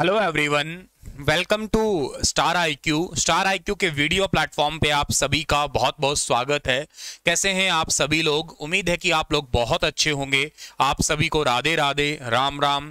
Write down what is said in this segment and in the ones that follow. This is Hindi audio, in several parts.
Hello everyone welcome to star IQ star IQ के वीडियो प्लेटफॉर्म पे आप सभी का बहुत बहुत स्वागत है कैसे हैं आप सभी लोग उम्मीद है कि आप लोग बहुत अच्छे होंगे आप सभी को राधे राधे राम राम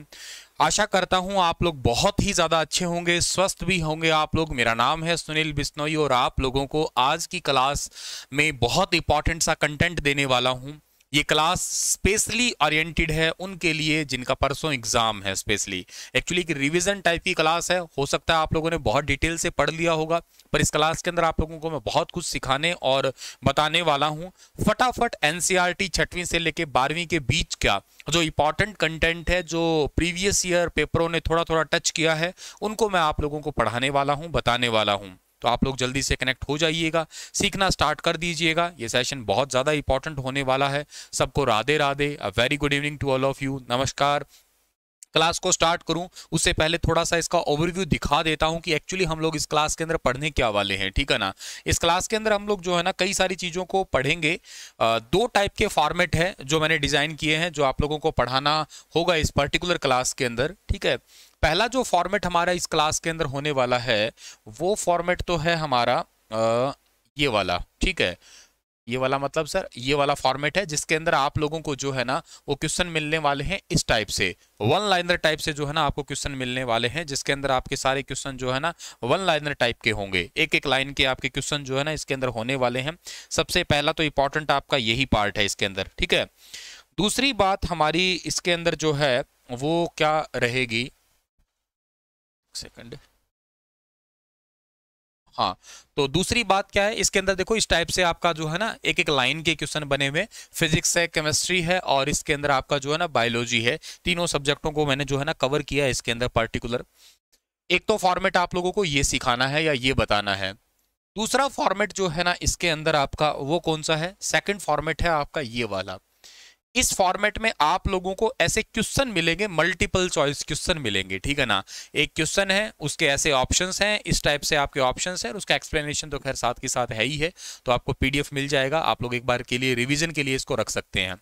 आशा करता हूं आप लोग बहुत ही ज़्यादा अच्छे होंगे स्वस्थ भी होंगे आप लोग मेरा नाम है सुनील बिश्नोई और आप लोगों को आज की क्लास में बहुत इंपॉर्टेंट सा कंटेंट देने वाला हूं ये क्लास स्पेशली ओरिएंटेड है उनके लिए जिनका परसों एग्जाम है स्पेशली एक्चुअली एक रिवीजन टाइप की क्लास है हो सकता है आप लोगों ने बहुत डिटेल से पढ़ लिया होगा पर इस क्लास के अंदर आप लोगों को मैं बहुत कुछ सिखाने और बताने वाला हूँ फटाफट एनसीईआरटी छठवीं से लेके बारहवीं के बीच का जो इंपॉर्टेंट कंटेंट है जो प्रीवियस ईयर पेपरों ने थोड़ा थोड़ा टच किया है उनको मैं आप लोगों को पढ़ाने वाला हूँ बताने वाला हूँ तो आप लोग जल्दी से कनेक्ट हो जाइएगा सीखना स्टार्ट कर दीजिएगा ये सेशन बहुत ज़्यादा इंपॉर्टेंट होने वाला है सबको Radhe Radhe a very good evening to all of you नमस्कार क्लास को स्टार्ट करूं उससे पहले थोड़ा सा इसका ओवरव्यू दिखा देता हूं कि एक्चुअली हम लोग इस क्लास के अंदर पढ़ने क्या वाले हैं ठीक है ना इस क्लास के अंदर हम लोग जो है ना कई सारी चीज़ों को पढ़ेंगे दो टाइप के फॉर्मेट है जो मैंने डिज़ाइन किए हैं जो आप लोगों को पढ़ाना होगा इस पर्टिकुलर क्लास के अंदर ठीक है पहला जो फॉर्मेट हमारा इस क्लास के अंदर होने वाला है वो फॉर्मेट तो है हमारा आ, ये वाला ठीक है ये वाला मतलब सर ये वाला फॉर्मेट है जिसके अंदर आप लोगों को जो है ना वो क्वेश्चन मिलने वाले हैं इस टाइप से वन लाइनर टाइप से जो है ना आपको क्वेश्चन मिलने वाले हैं जिसके अंदर आपके सारे क्वेश्चन जो है ना वन लाइनर टाइप के होंगे एक एक लाइन के आपके क्वेश्चन जो है ना इसके अंदर होने वाले हैं सबसे पहला तो इंपॉर्टेंट आपका यही पार्ट है इसके अंदर ठीक है दूसरी बात हमारी इसके अंदर जो है वो क्या रहेगी सेकंड हाँ तो दूसरी बात क्या है इसके अंदर देखो इस टाइप से आपका जो है ना एक एक लाइन के क्वेश्चन बने हुए फिजिक्स है केमिस्ट्री है और इसके अंदर आपका जो है ना बायोलॉजी है तीनों सब्जेक्टों को मैंने जो है ना कवर किया है इसके अंदर पर्टिकुलर एक तो फॉर्मेट आप लोगों को ये सिखाना है या ये बताना है दूसरा फॉर्मेट जो है ना इसके अंदर आपका वो कौन सा है सेकंड फॉर्मेट है आपका ये वाला इस फॉर्मेट में आप लोगों को ऐसे क्वेश्चन मिलेंगे मल्टीपल चॉइस क्वेश्चन मिलेंगे ठीक है ना एक क्वेश्चन है उसके ऐसे ऑप्शंस हैं इस टाइप से आपके ऑप्शंस हैं उसका एक्सप्लेनेशन तो खैर साथ के साथ है ही है तो आपको पीडीएफ मिल जाएगा आप लोग एक बार के लिए रिवीजन के लिए इसको रख सकते हैं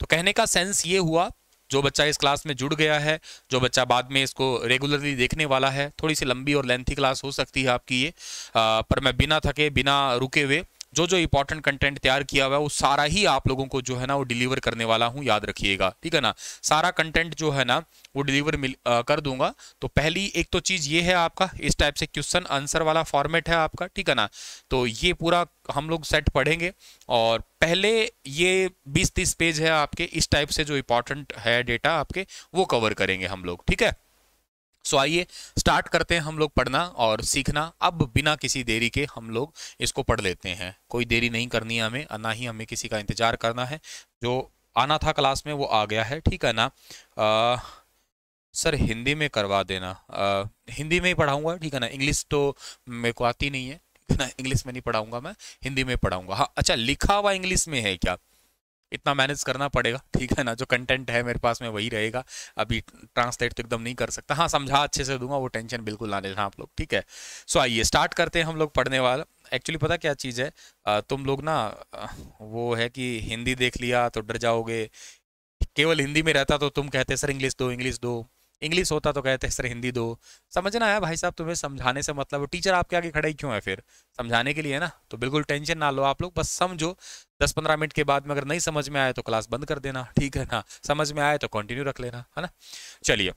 तो कहने का सेंस ये हुआ जो बच्चा इस क्लास में जुड़ गया है जो बच्चा बाद में इसको रेगुलरली देखने वाला है थोड़ी सी लंबी और लेंथी क्लास हो सकती है आपकी ये आ, पर मैं बिना थके बिना रुके हुए जो जो इंपॉर्टेंट कंटेंट तैयार किया हुआ है वो सारा ही आप लोगों को जो है ना वो डिलीवर करने वाला हूँ याद रखिएगा ठीक है ना सारा कंटेंट जो है ना वो डिलीवर मिल आ, कर दूंगा तो पहली एक तो चीज़ ये है आपका इस टाइप से क्वेश्चन आंसर वाला फॉर्मेट है आपका ठीक है ना तो ये पूरा हम लोग सेट पढ़ेंगे और पहले ये 20-30 पेज है आपके इस टाइप से जो इंपॉर्टेंट है डेटा आपके वो कवर करेंगे हम लोग ठीक है सो आइए स्टार्ट करते हैं हम लोग पढ़ना और सीखना अब बिना किसी देरी के हम लोग इसको पढ़ लेते हैं कोई देरी नहीं करनी है हमें ना ही हमें किसी का इंतजार करना है जो आना था क्लास में वो आ गया है ठीक है ना आ, सर हिंदी में करवा देना आ, हिंदी में ही पढ़ाऊंगा ठीक है ना इंग्लिश तो मेरे को आती नहीं है ना इंग्लिश में नहीं पढ़ाऊंगा मैं हिंदी में पढ़ाऊंगा हाँ अच्छा लिखा हुआ इंग्लिश में है क्या इतना मैनेज करना पड़ेगा ठीक है ना जो कंटेंट है मेरे पास में वही रहेगा अभी ट्रांसलेट तो एकदम नहीं कर सकता हाँ समझा अच्छे से दूंगा वो टेंशन बिल्कुल ना लेना हाँ, आप लोग ठीक है सो आइए स्टार्ट करते हैं हम लोग पढ़ने वाला एक्चुअली पता क्या चीज़ है तुम लोग ना वो है कि हिंदी देख लिया तो डर जाओगे केवल हिंदी में रहता तो तुम कहते सर इंग्लिश दो इंग्लिश दो इंग्लिश होता तो कहते सर हिंदी दो समझना है भाई साहब तुम्हें समझाने से मतलब टीचर आपके आगे खड़ा ही क्यों है फिर समझाने के लिए ना तो बिल्कुल टेंशन ना लो आप लोग बस समझो दस पंद्रह मिनट के बाद में अगर नहीं समझ में आए तो क्लास बंद कर देना ठीक है ना समझ में आए तो कंटिन्यू रख लेना है ना चलिए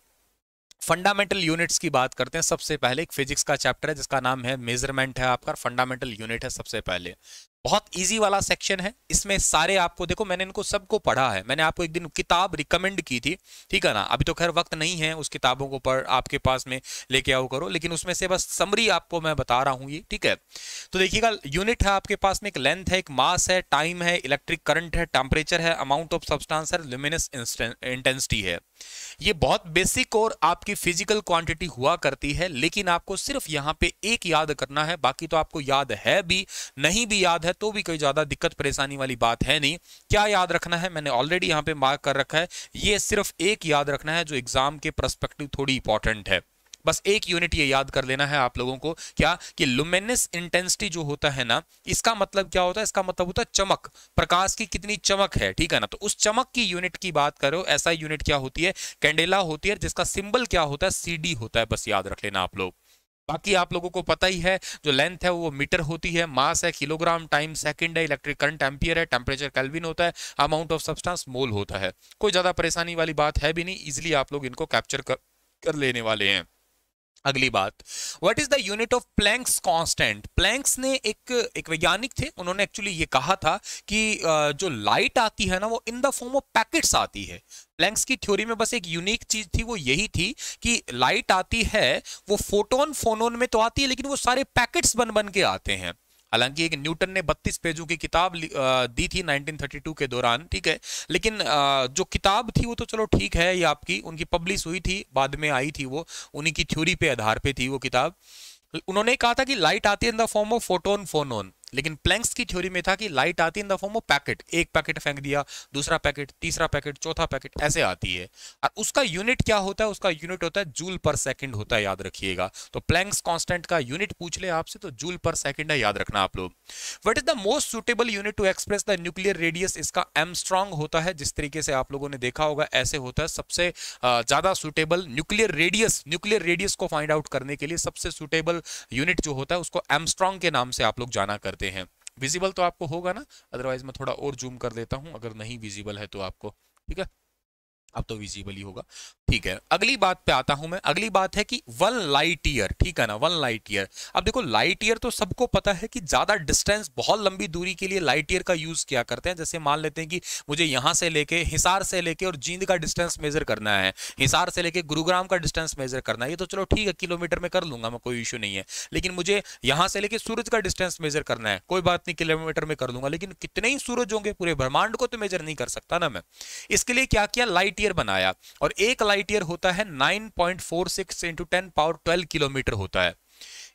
फंडामेंटल यूनिट्स की बात करते हैं सबसे पहले एक फिजिक्स का चैप्टर है जिसका नाम है मेजरमेंट है आपका फंडामेंटल यूनिट है सबसे पहले बहुत इजी वाला सेक्शन है इसमें सारे आपको देखो मैंने इनको सबको पढ़ा है मैंने आपको एक दिन किताब रिकमेंड की थी ठीक है ना अभी तो खैर वक्त नहीं है उस किताबों को पढ़ आपके पास में लेके आओ करो लेकिन उसमें से बस समरी आपको मैं बता रहा हूँ ये ठीक है तो देखिएगा यूनिट है आपके पास में एक लेंथ है एक मास है टाइम है इलेक्ट्रिक करंट है टेम्परेचर है अमाउंट ऑफ सब्सटांस है लिमिनस इंटेंसिटी है ये बहुत बेसिक और आपकी फिजिकल क्वांटिटी हुआ करती है लेकिन आपको सिर्फ यहाँ पे एक याद करना है बाकी तो आपको याद है भी नहीं भी याद है तो भी कोई ज़्यादा दिक्कत परेशानी वाली बात है नहीं क्या याद रखना है मैंने ऑलरेडी यहाँ पे मार्क कर रखा है ये सिर्फ एक याद रखना है जो एग्जाम के प्रस्पेक्टिव थोड़ी इंपॉर्टेंट है बस एक यूनिट ये याद कर लेना है आप लोगों को क्या कि लुमेनस इंटेंसिटी जो होता है ना इसका मतलब क्या होता है इसका मतलब होता है चमक प्रकाश की कितनी चमक है ठीक है ना तो उस चमक की यूनिट की बात करो ऐसा यूनिट क्या होती है कैंडेला होती है जिसका सिंबल क्या होता है सी होता है बस याद रख लेना आप लोग बाकी आप लोगों को पता ही है जो लेंथ है वो मीटर होती है मास है किलोग्राम टाइम सेकंड है इलेक्ट्रिक करंट एम्पियर है टेम्परेचर कैलविन होता है अमाउंट ऑफ सब्सटेंस मोल होता है कोई ज़्यादा परेशानी वाली बात है भी नहीं इजिली आप लोग इनको कैप्चर कर, कर लेने वाले हैं अगली बात what is the unit of Planck's constant Planck's ने एक एक वैज्ञानिक थे उन्होंने एक्चुअली ये कहा था कि जो लाइट आती है ना वो in the form of packets आती है प्लैंक्स की थ्योरी में बस एक यूनिक चीज थी वो यही थी कि लाइट आती है वो फोटोन फोनोन में तो आती है लेकिन वो सारे पैकेट्स बन बन के आते हैं हालांकि एक न्यूटन ने 32 पेजों की किताब दी थी 1932 के दौरान ठीक है लेकिन जो किताब थी वो तो चलो ठीक है ये आपकी उनकी पब्लिश हुई थी बाद में आई थी वो उन्हीं की थ्योरी पे आधार पे थी वो किताब उन्होंने कहा था कि लाइट आती है in the form of photon phonon लेकिन प्लैंक्स की थ्योरी में था कि लाइट आती in the form of packet एक पैकेट फेंक दिया दूसरा पैकेट तीसरा पैकेट चौथा पैकेट ऐसे आती है और उसका यूनिट क्या होता है उसका यूनिट होता है जूल पर सेकंड होता है याद रखिएगा तो प्लैंक्स कांस्टेंट का यूनिट पूछ ले आपसे तो जूल पर सेकेंड है याद रखना आप लोग what is the most suitable unit to express the nuclear radius इसका एम स्ट्रॉन्ग होता है जिस तरीके से आप लोगों ने देखा होगा ऐसे होता है सबसे ज्यादा suitable nuclear radius nuclear radius को फाइंड आउट करने के लिए सबसे सुटेबल यूनिट जो होता है उसको एम स्ट्रॉन्ग के नाम से आप लोग जाना करते हैं विजिबल तो आपको होगा ना अदरवाइज मैं थोड़ा और जूम कर देता हूँ अगर नहीं विजिबल है तो आपको ठीक है अब तो विजिबल ही होगा ठीक है अगली बात पे आता हूं मैं अगली बात है कि वन लाइट ईयर ठीक है ना वन लाइट ईयर अब देखो लाइट ईयर तो सबको पता है कि ज्यादा डिस्टेंस बहुत लंबी दूरी के लिए लाइट ईयर का यूज क्या करते हैं जैसे मान लेते हैं कि मुझे यहां से लेके हिसार से लेके और जींद का डिस्टेंस मेजर करना है हिसार से लेके गुरुग्राम का डिस्टेंस मेजर करना है ये तो चलो ठीक है किलोमीटर में कर लूंगा मैं कोई इश्यू नहीं है लेकिन मुझे यहां से लेके सूरज का डिस्टेंस मेजर करना है कोई बात नहीं किलोमीटर में कर लूंगा लेकिन कितने ही सूरज होंगे पूरे ब्रह्मांड को तो मेजर नहीं कर सकता ना मैं इसके लिए क्या किया लाइट ईयर ईयर बनाया और एक लाइट ईयर होता है 9.46 point four six into ten power twelve kilometre होता है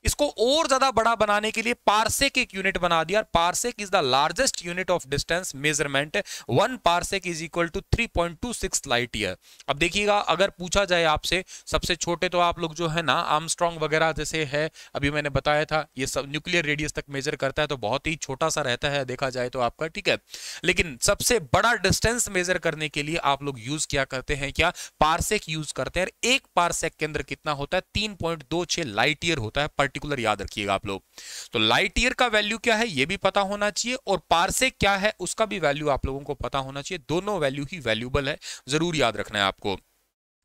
इसको और ज्यादा बड़ा बनाने के लिए पार्सेक एक यूनिट बना दिया parsec is the largest unit of distance measurement one parsec is equal to three point two six light year अब देखिएगा अगर पूछा जाए आपसे सबसे छोटे तो आप लोग जो है ना आर्मस्ट्रॉन्ग वगैरह जैसे है अभी मैंने बताया था ये सब न्यूक्लियर रेडियस तक मेजर करता है तो बहुत ही छोटा सा रहता है देखा जाए तो आपका ठीक है लेकिन सबसे बड़ा डिस्टेंस मेजर करने के लिए आप लोग यूज क्या करते हैं क्या पार्सेक यूज करते हैं एक पार्सेक के अंदर कितना होता है तीन पॉइंट दो छह लाइट ईयर होता है पर पर्टिकुलर याद रखिएगा आप लोग तो लाइट ईयर का वैल्यू क्या है ये भी पता होना चाहिए और पार्सेक क्या है उसका भी वैल्यू आप लोगों को पता होना चाहिए दोनों वैल्यू ही वैल्यूबल है जरूर याद रखना है आपको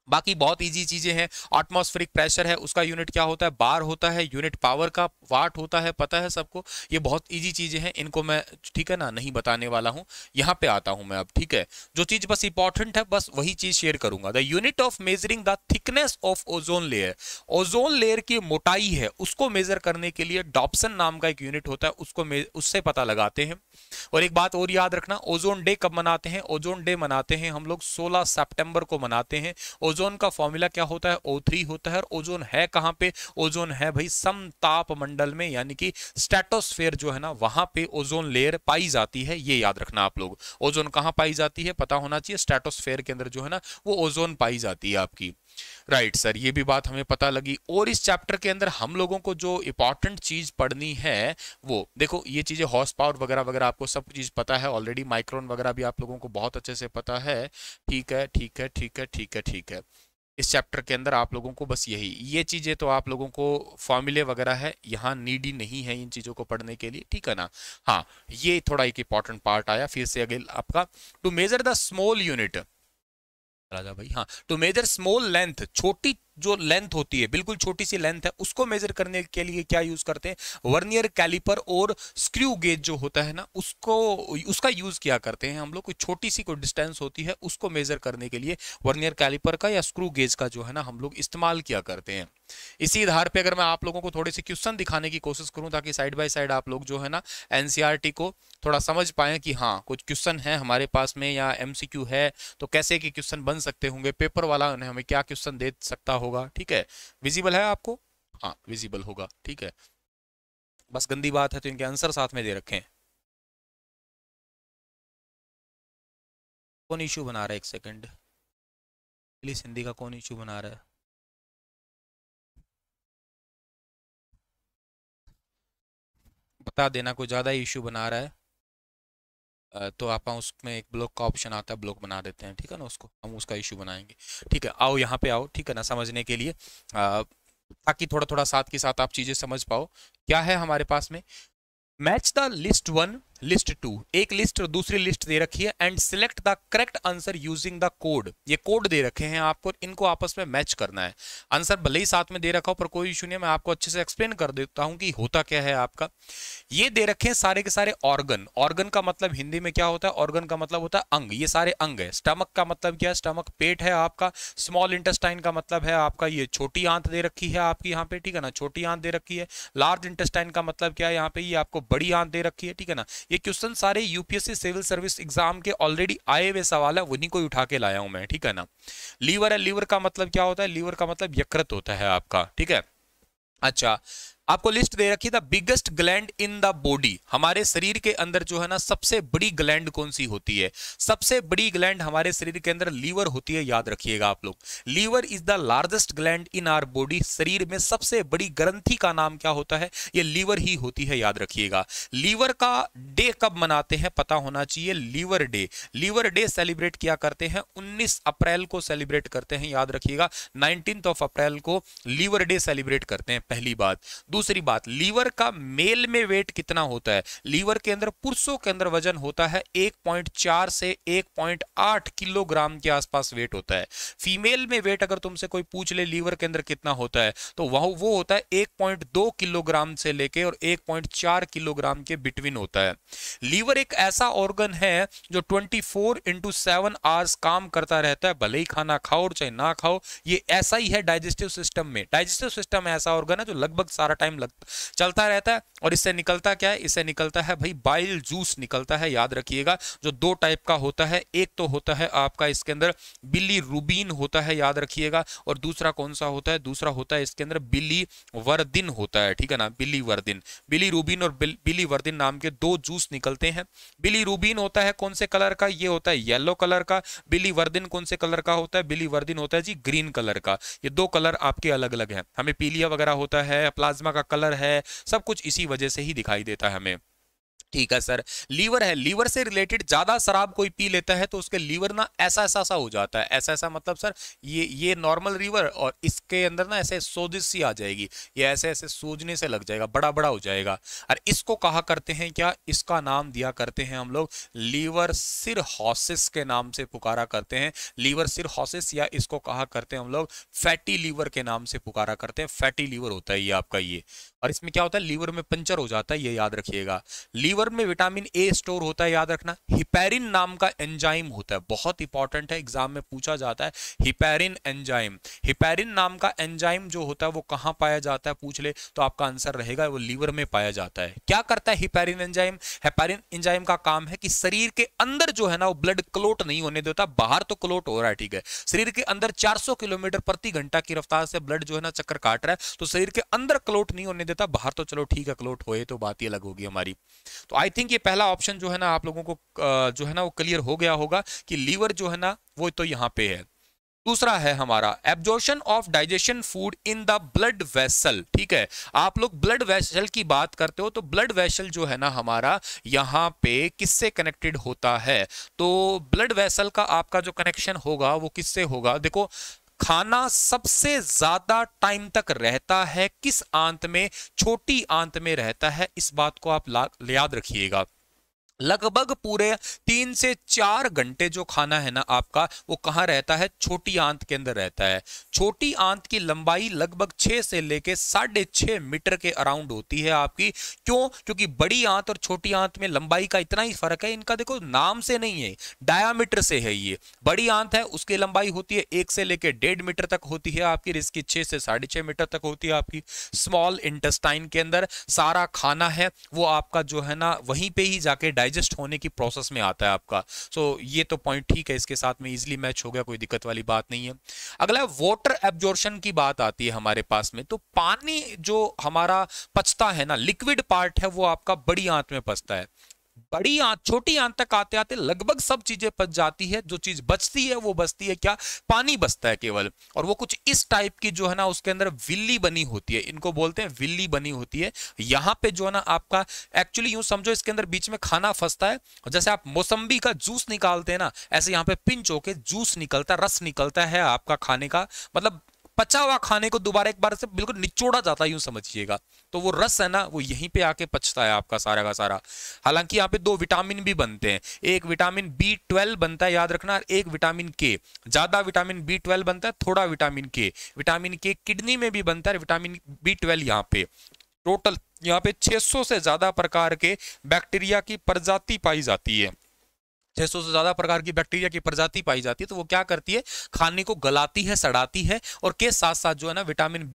बाकी बहुत इजी चीज़ें हैं एटमॉस्फेरिक प्रेशर है उसका यूनिट क्या होता है बार होता है यूनिट पावर का वाट होता है पता है सबको ये बहुत इजी चीज़ें हैं इनको मैं ठीक है ना नहीं बताने वाला हूं यहाँ पे आता हूं मैं अब ठीक है जो चीज़ बस इंपॉर्टेंट है बस वही चीज़ शेयर करूंगा the unit of measuring the thickness of ozone layer ozone layer की मोटाई है उसको मेजर करने के लिए डॉप्सन नाम का एक यूनिट होता है उसको उससे पता लगाते हैं और एक बात और याद रखना ओजोन डे कब मनाते हैं ओजोन डे मनाते हैं हम लोग सोलह सेप्टेम्बर को मनाते हैं ओजोन का फॉर्मूला क्या होता है ओ थ्री होता है और ओजोन है कहाँ पे ओजोन है भाई समताप मंडल में यानी कि स्टेटोस्फेयर जो है ना वहां पे ओजोन लेयर पाई जाती है ये याद रखना आप लोग ओजोन कहाँ पाई जाती है पता होना चाहिए स्टेटोस्फेयर के अंदर जो है ना वो ओजोन पाई जाती है आपकी राइट right, सर ये भी बात हमें पता लगी और इस चैप्टर के अंदर हम लोगों को जो इंपॉर्टेंट चीज पढ़नी है वो देखो ये चीजें हॉर्स पावर वगैरह वगैरह आपको सब चीज पता है ऑलरेडी माइक्रोन वगैरह भी आप लोगों को बहुत अच्छे से पता है ठीक है ठीक है ठीक है ठीक है ठीक है इस चैप्टर के अंदर आप लोगों को बस यही ये चीज़ें तो आप लोगों को फॉर्मूले वगैरह है यहाँ नीडी नहीं है इन चीज़ों को पढ़ने के लिए ठीक है ना हाँ ये थोड़ा एक इंपॉर्टेंट पार्ट आया फिर से अगेन आपका to measure the small unit Raja भाई हाँ तो मेजर स्मॉल लेंथ छोटी जो लेंथ होती है बिल्कुल छोटी सी लेंथ है उसको मेजर करने के लिए क्या यूज करते हैं वर्नियर कैलिपर और स्क्रू गेज जो होता है ना उसको उसका यूज किया करते हैं हम लोग कोई छोटी सी कोई डिस्टेंस होती है उसको मेजर करने के लिए वर्नियर कैलिपर का या स्क्रू गेज का जो है ना हम लोग इस्तेमाल किया करते हैं इसी आधार पे अगर मैं आप लोगों को थोड़े से क्वेश्चन दिखाने की कोशिश करूं ताकि साइड बाय साइड आप लोग जो है ना एनसीईआरटी e को थोड़ा समझ पाए कि हाँ कुछ क्वेश्चन है हमारे पास में या एमसीक्यू है तो कैसे के क्वेश्चन बन सकते होंगे पेपर वाला ने हमें क्या क्वेश्चन दे सकता होगा ठीक है विजिबल है आपको हाँ विजिबल होगा ठीक है बस गंदी बात है तो इनके आंसर साथ में दे रखें कौन इशू बना रहा है एक सेकंड इंग्लिश हिंदी का कौन इशू बना रहा है बता देना कोई ज़्यादा इशू बना रहा है तो आप उसमें एक ब्लॉक का ऑप्शन आता है ब्लॉक बना देते हैं ठीक है ना उसको हम उसका इशू बनाएंगे ठीक है आओ यहाँ पे आओ ठीक है ना समझने के लिए ताकि थोड़ा थोड़ा साथ के साथ आप चीज़ें समझ पाओ क्या है हमारे पास में match the list one list two एक लिस्ट और दूसरी लिस्ट दे रखी है and select the correct answer using the code ये कोड दे रखे हैं आपको इनको आपस में मैच करना है आंसर भले ही साथ में दे रखा हो पर कोई इशू नहीं मैं आपको अच्छे से एक्सप्लेन कर देता हूं कि होता क्या है आपका ये दे रखे हैं सारे के सारे ऑर्गन ऑर्गन का मतलब हिंदी में क्या होता है ऑर्गन का मतलब होता है अंग ये सारे अंग है स्टमक का मतलब क्या है स्टमक पेट है आपका स्मॉल इंटेस्टाइन का मतलब है आपका ये छोटी आंत दे रखी है आपकी यहाँ पे ठीक है ना छोटी आंत दे रखी है लार्ज इंटेस्टाइन का मतलब क्या है यहाँ पे ये आपको बड़ी आंत दे रखी है ठीक है ना ये क्वेश्चन सारे यूपीएससी सिविल सर्विस एग्जाम के ऑलरेडी आए हुए सवाल है उन्हीं को उठा के लाया हूं मैं ठीक है ना लीवर है लीवर का मतलब क्या होता है लीवर का मतलब यकृत होता है आपका ठीक है अच्छा आपको लिस्ट दे रखी था biggest gland in the body हमारे शरीर के अंदर जो है ना सबसे बड़ी ग्लैंड कौन सी होती है सबसे बड़ी ग्लैंड हमारे शरीर के अंदर लीवर होती है याद रखिएगा आप लोग liver is the largest gland in our body शरीर में सबसे बड़ी ग्रंथि का नाम क्या होता है ये लीवर ही होती है याद रखिएगा लीवर का डे कब मनाते हैं पता होना चाहिए liver day liver day celebrate किया करते हैं उन्नीस अप्रैल को सेलिब्रेट करते हैं याद रखिएगा नाइनटीन ऑफ अप्रैल को लीवर डे सेलिब्रेट करते हैं पहली बात दूसरी बात लीवर का मेल में वेट कितना होता है लीवर के अंदर पुरुषों के अंदर वजन होता है 1.4 से 1.8 किलोग्राम के आसपास वेट होता है फीमेल में वेट अगर तुमसे कोई पूछ ले लीवर के अंदर कितना होता है तो वह वो होता है 1.2 किलोग्राम से लेके और 1.4 किलोग्राम के बिटवीन होता है लीवर एक ऐसा ऑर्गन है जो ट्वेंटी फोर इंटू आवर्स काम करता रहता है भले ही खाना खाओ चाहे ना खाओ ये ऐसा ही है डाइजेस्टिव सिस्टम में डाइजेस्टिव सिस्टम ऐसा ऑर्गन है जो लगभग सारा टाइम लग चलता रहता है और इससे निकलता क्या है इससे निकलता है भाई बाइल जूस निकलता है याद रखिएगा जो दो टाइप का होता है एक तो होता है आपका इसके अंदर बिल्ली रूबीन होता है याद रखिएगा और दूसरा कौन सा होता है दूसरा होता है इसके अंदर बिल्ली वर्दिन होता है ठीक है ना बिल्ली वर्दिन बिली रूबीन और बिली वर्दिन नाम के दो जूस निकलते हैं बिली रूबीन होता है कौन से कलर का ये होता है येलो कलर का बिली वर्दिन कौन से कलर का होता है बिली वर्दिन होता है जी ग्रीन कलर का ये दो कलर आपके अलग अलग है हमें पीलिया वगैरह होता है प्लाज्मा का कलर है सब कुछ इसी वजह से ही दिखाई देता है हमें ठीक है सर लीवर है लीवर से रिलेटेड ज्यादा शराब कोई पी लेता है तो उसके लीवर ना ऐसा ऐसा सा हो जाता है ऐसा ऐसा मतलब सर ये ये नॉर्मल लीवर और इसके अंदर ना ऐसे सोजिश सी आ जाएगी ये ऐसे ऐसे सूजने से लग जाएगा बड़ा बड़ा हो जाएगा और इसको कहा करते हैं क्या इसका नाम दिया करते हैं हम लोग लीवर सिर हॉसिस के नाम से पुकारा करते हैं लीवर सिर हॉसिस या इसको कहा करते हैं हम लोग फैटी लीवर के नाम से पुकारा करते हैं फैटी लीवर होता है ये आपका ये और इसमें क्या होता है लीवर में पंचर हो जाता है ये याद रखिएगा लीवर लीवर में विटामिन ए स्टोर होता है याद रखना हिपेरिन नाम का एंजाइम होता है बहुत इंपॉर्टेंट है एग्जाम में पूछा जाता है हिपेरिन एंजाइम हिपेरिन नाम का एंजाइम जो होता है वो कहां पाया जाता है पूछ ले तो आपका आंसर रहेगा वो लीवर में पाया जाता है क्या करता है हिपेरिन एंजाइम हिपेरिन एंजाइम का काम है कि शरीर के अंदर जो है ना वो ब्लड क्लोट नहीं होने देता बाहर तो क्लोट हो रहा है ठीक है शरीर के अंदर चार किलोमीटर प्रति घंटा की रफ्तार से ब्लड जो है ना चक्कर काट रहा है तो शरीर के अंदर क्लोट नहीं होने देता बाहर तो चलो ठीक है क्लोट होए तो बात ही अलग होगी हमारी तो आई थिंक ये पहला ऑप्शन जो है ना आप लोगों को जो है ना वो क्लियर हो गया होगा कि लीवर जो है ना वो तो यहाँ पे है दूसरा है हमारा absorption of digestion food in the blood vessel ठीक है आप लोग ब्लड वेसल की बात करते हो तो ब्लड वेसल जो है ना हमारा यहाँ पे किससे कनेक्टेड होता है तो ब्लड वेसल का आपका जो कनेक्शन होगा वो किससे होगा देखो खाना सबसे ज्यादा टाइम तक रहता है किस आंत में छोटी आंत में रहता है इस बात को आप याद रखिएगा लगभग पूरे तीन से चार घंटे जो खाना है ना आपका वो कहाँ रहता है छोटी आंत के अंदर रहता है छोटी आंत की लंबाई लगभग छः से लेके साढ़े छः मीटर के अराउंड होती है आपकी क्यों क्योंकि बड़ी आंत और छोटी आंत में लंबाई का इतना ही फर्क है इनका देखो नाम से नहीं है डायामीटर से है ये बड़ी आंत है उसकी लंबाई होती है एक से लेकर डेढ़ मीटर तक होती है आपकी रिस्की छः से साढ़े मीटर तक होती है आपकी स्मॉल इंटेस्टाइन के अंदर सारा खाना है वो आपका जो है ना वहीं पर ही जाके डाइजेस्ट होने की प्रोसेस में आता है आपका सो so, ये तो पॉइंट ठीक है इसके साथ में इजिली मैच हो गया कोई दिक्कत वाली बात नहीं है अगला वाटर एब्जॉर्शन की बात आती है हमारे पास में तो पानी जो हमारा पचता है ना लिक्विड पार्ट है वो आपका बड़ी आंत में पचता है बड़ी आंत छोटी आंत तक आते आते लगभग सब चीजें बच जाती है जो चीज बचती है वो बचती है क्या पानी बचता है केवल और वो कुछ इस टाइप की जो है ना उसके अंदर विल्ली बनी होती है इनको बोलते हैं विल्ली बनी होती है यहाँ पे जो है ना आपका एक्चुअली यूं समझो इसके अंदर बीच में खाना फंसता है जैसे आप मौसम्बी का जूस निकालते हैं ना ऐसे यहाँ पे पिंच होके जूस निकलता रस निकलता है आपका खाने का मतलब पचा हुआ खाने को दोबारा एक बार से बिल्कुल निचोड़ा जाता है यूं समझिएगा तो वो रस है ना वो यहीं पे आके पचता है आपका सारा का सारा हालांकि यहाँ पे दो विटामिन भी बनते हैं एक विटामिन बी ट्वेल्व बनता है याद रखना एक विटामिन के ज्यादा विटामिन बी ट्वेल्व बनता है थोड़ा विटामिन के विटामिन के किडनी में भी बनता है विटामिन बी ट्वेल्व यहाँ पे टोटल यहाँ पे 600 से ज्यादा प्रकार के बैक्टीरिया की प्रजाति पाई जाती है छह सौ से ज्यादा प्रकार की बैक्टीरिया की प्रजाति पाई जाती है तो वो क्या करती है खाने को गलाती है सड़ाती है और के साथ साथ जो है ना vitamin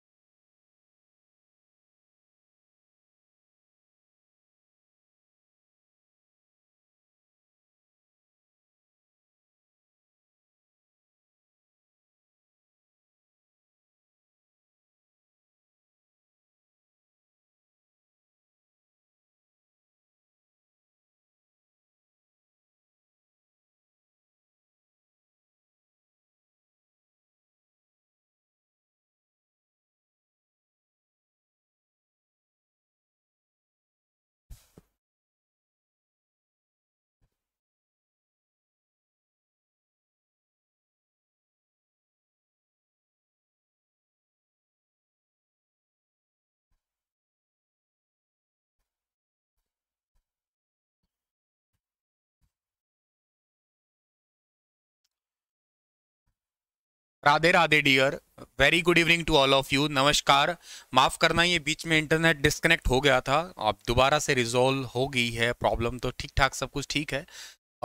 Radhe Radhe dear very good evening to all of you नमस्कार माफ़ करना ये बीच में इंटरनेट डिस्कनेक्ट हो गया था अब दोबारा से रिजोल्व हो गई है प्रॉब्लम तो ठीक ठाक सब कुछ ठीक है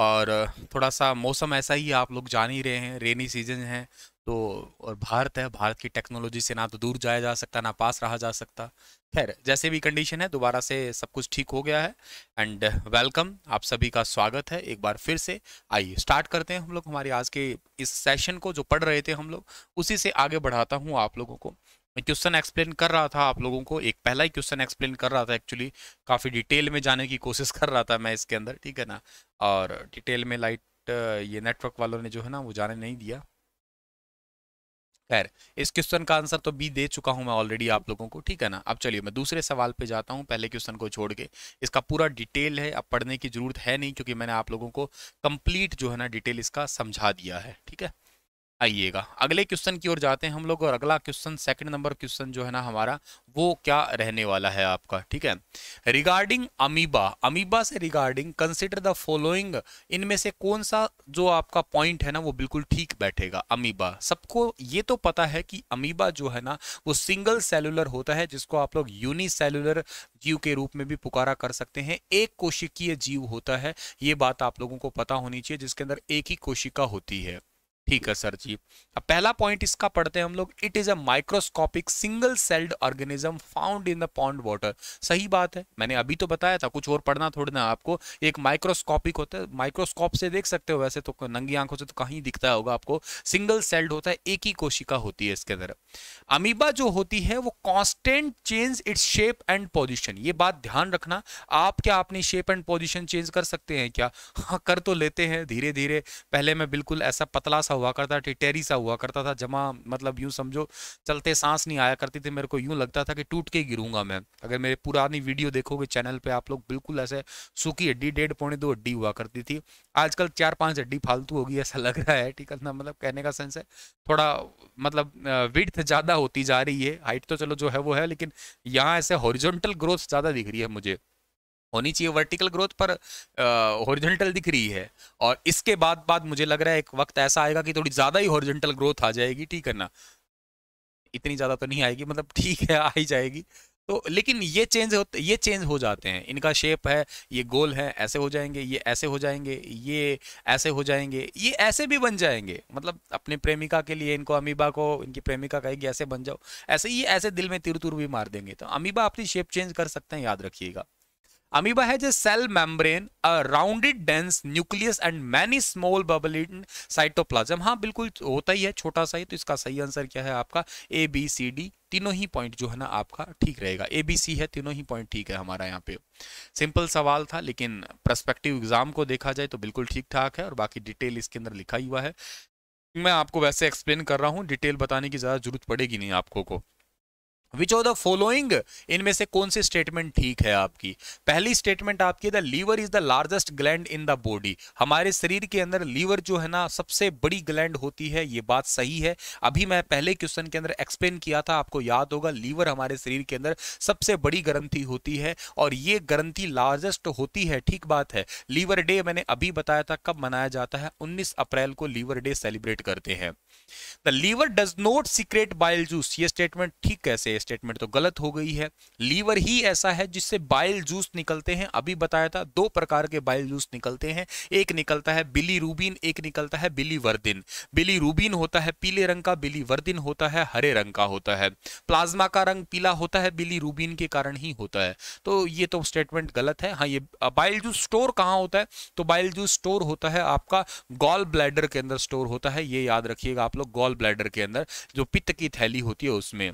और थोड़ा सा मौसम ऐसा ही आप लोग जान ही रहे हैं रेनी सीजन है तो और भारत है भारत की टेक्नोलॉजी से ना तो दूर जाया जा सकता ना पास रहा जा सकता खैर जैसे भी कंडीशन है दोबारा से सब कुछ ठीक हो गया है एंड वेलकम आप सभी का स्वागत है एक बार फिर से आइए स्टार्ट करते हैं हम लोग हमारे आज के इस सेशन को जो पढ़ रहे थे हम लोग उसी से आगे बढ़ाता हूँ आप लोगों को मैं क्वेश्चन एक्सप्लेन कर रहा था आप लोगों को एक पहला ही क्वेश्चन एक्सप्लेन कर रहा था एक्चुअली काफ़ी डिटेल में जाने की कोशिश कर रहा था मैं इसके अंदर ठीक है ना और डिटेल में लाइट ये नेटवर्क वालों ने जो है ना वो जाने नहीं दिया खैर इस क्वेश्चन का आंसर तो बी दे चुका हूं मैं ऑलरेडी आप लोगों को ठीक है ना अब चलिए मैं दूसरे सवाल पे जाता हूं पहले क्वेश्चन को छोड़ के इसका पूरा डिटेल है अब पढ़ने की जरूरत है नहीं क्योंकि मैंने आप लोगों को कंप्लीट जो है ना डिटेल इसका समझा दिया है ठीक है आइएगा अगले क्वेश्चन की ओर जाते हैं हम लोग और अगला क्वेश्चन सेकंड नंबर क्वेश्चन जो है ना हमारा वो क्या रहने वाला है आपका ठीक है रिगार्डिंग अमीबा अमीबा से रिगार्डिंग कंसिडर द फॉलोइंग इनमें से कौन सा जो आपका पॉइंट है ना वो बिल्कुल ठीक बैठेगा अमीबा सबको ये तो पता है कि अमीबा जो है ना वो सिंगल सेलुलर होता है जिसको आप लोग यूनि जीव के रूप में भी पुकारा कर सकते हैं एक कोशिकीय जीव होता है ये बात आप लोगों को पता होनी चाहिए जिसके अंदर एक ही कोशिका होती है ठीक है सर जी अब पहला पॉइंट इसका पढ़ते हैं हम लोग it is a microscopic single celled organism found in the pond water सही बात है मैंने अभी तो बताया था कुछ और पढ़ना थोड़ी ना आपको एक माइक्रोस्कोपिक होता है माइक्रोस्कोप से देख सकते हो वैसे तो नंगी आंखों से तो कहीं दिखता होगा आपको सिंगल सेल्ड होता है एक ही कोशिका होती है इसके अंदर अमीबा जो होती है वो constant change its shape and position ये बात ध्यान रखना आप क्या अपनी शेप एंड पोजिशन चेंज कर सकते हैं क्या हाँ कर तो लेते हैं धीरे धीरे पहले मैं बिल्कुल ऐसा पतला सा हुआ करता टिटेरी सा हुआ करता था जमा मतलब यूं समझो चलते सांस नहीं आया करती थी मेरे को यूं लगता था कि टूट के गिरूंगा मैं अगर मेरे पुरानी वीडियो देखोगे चैनल पे आप लोग बिल्कुल ऐसे सूखी हड्डी डेढ़ पौने दो हड्डी हुआ करती थी आजकल चार पांच हड्डी फालतू होगी ऐसा लग रहा है ठीक है ना मतलब कहने का सेंस है थोड़ा मतलब विथ ज़्यादा होती जा रही है हाइट तो चलो जो है वो है लेकिन यहाँ ऐसे हॉरिजॉन्टल ग्रोथ ज़्यादा दिख रही है मुझे होनी चाहिए वर्टिकल ग्रोथ पर हॉरिजॉन्टल दिख रही है और इसके बाद बाद मुझे लग रहा है एक वक्त ऐसा आएगा कि थोड़ी ज़्यादा ही हॉरिजॉन्टल ग्रोथ आ जाएगी ठीक है ना इतनी ज़्यादा तो नहीं आएगी मतलब ठीक है आ ही जाएगी तो लेकिन ये चेंज होते ये चेंज हो जाते हैं इनका शेप है ये गोल है ऐसे हो जाएंगे ये ऐसे हो जाएंगे ये ऐसे हो जाएंगे ये ऐसे भी बन जाएंगे मतलब अपने प्रेमिका के लिए इनको अमीबा को इनकी प्रेमिका कहेगी ऐसे बन जाओ ऐसे ये ऐसे दिल में तिर तुर भी मार देंगे तो अमीबा अपनी शेप चेंज कर सकते हैं याद रखिएगा अमीबा है जो cell membrane a rounded dense nucleus and many small bubble in cytoplasm हाँ बिल्कुल होता ही है छोटा सा ही तो इसका सही आंसर क्या है आपका ए बी सी डी तीनों ही पॉइंट जो है ना आपका ठीक रहेगा ए बी सी है तीनों ही पॉइंट ठीक है हमारा यहाँ पे सिंपल सवाल था लेकिन प्रस्पेक्टिव एग्जाम को देखा जाए तो बिल्कुल ठीक ठाक है और बाकी डिटेल इसके अंदर लिखा हुआ है मैं आपको वैसे एक्सप्लेन कर रहा हूँ डिटेल बताने की ज़्यादा जरूरत पड़ेगी नहीं आपको को विच ऑफ द फॉलोइंग इनमें से कौन सी स्टेटमेंट ठीक है आपकी पहली स्टेटमेंट आपकी the liver is the largest gland in the body हमारे शरीर के अंदर लीवर जो है ना सबसे बड़ी ग्लैंड होती है ये बात सही है अभी मैं पहले क्वेश्चन के अंदर एक्सप्लेन किया था आपको याद होगा लीवर हमारे शरीर के अंदर सबसे बड़ी ग्रंथी होती है और ये ग्रंथी लार्जेस्ट होती है ठीक बात है लीवर डे मैंने अभी बताया था कब मनाया जाता है उन्नीस अप्रैल को लीवर डे सेलिब्रेट करते हैं the liver does not secrete bile juice ये स्टेटमेंट ठीक कैसे है स्टेटमेंट तो गलत हो गई है लीवर ही ऐसा है जिससे बाइल जूस निकलते हैं अभी बताया था दो प्रकार के बाइल जूस निकलते हैं एक निकलता है बिली रूबिन एक निकलता है बिली वर्दिन बिली रूबिन होता है पीले रंग का बिली वर्दिन होता है हरे रंग का होता है प्लाज्मा का रंग पीला होता है बिली रूबिन के कारण ही होता है तो ये तो स्टेटमेंट गलत है हाँ ये बाइल जूस स्टोर कहाँ होता है तो बाइल जूस स्टोर होता है आपका गॉल ब्लैडर के अंदर स्टोर होता है ये याद रखिएगा आप लोग गॉल ब्लैडर के अंदर जो पित्त की थैली होती है उसमें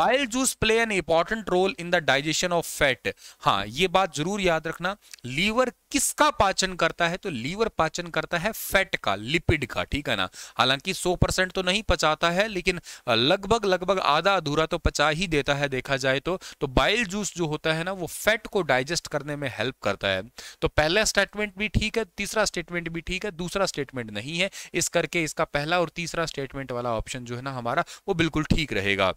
bile juice play an important role in the digestion of fat हाँ ये बात जरूर याद रखना लीवर किसका पाचन करता है तो लीवर पाचन करता है फैट का लिपिड का ठीक है ना हालांकि 100 परसेंट तो नहीं पचाता है लेकिन लगभग लगभग आधा अधूरा तो पचा ही देता है देखा जाए तो तो बाइल जूस जो होता है ना वो फैट को डाइजेस्ट करने में हेल्प करता है तो पहला स्टेटमेंट भी ठीक है तीसरा स्टेटमेंट भी ठीक है दूसरा स्टेटमेंट नहीं है इस करके इसका पहला और तीसरा स्टेटमेंट वाला ऑप्शन जो है ना हमारा वो बिल्कुल ठीक रहेगा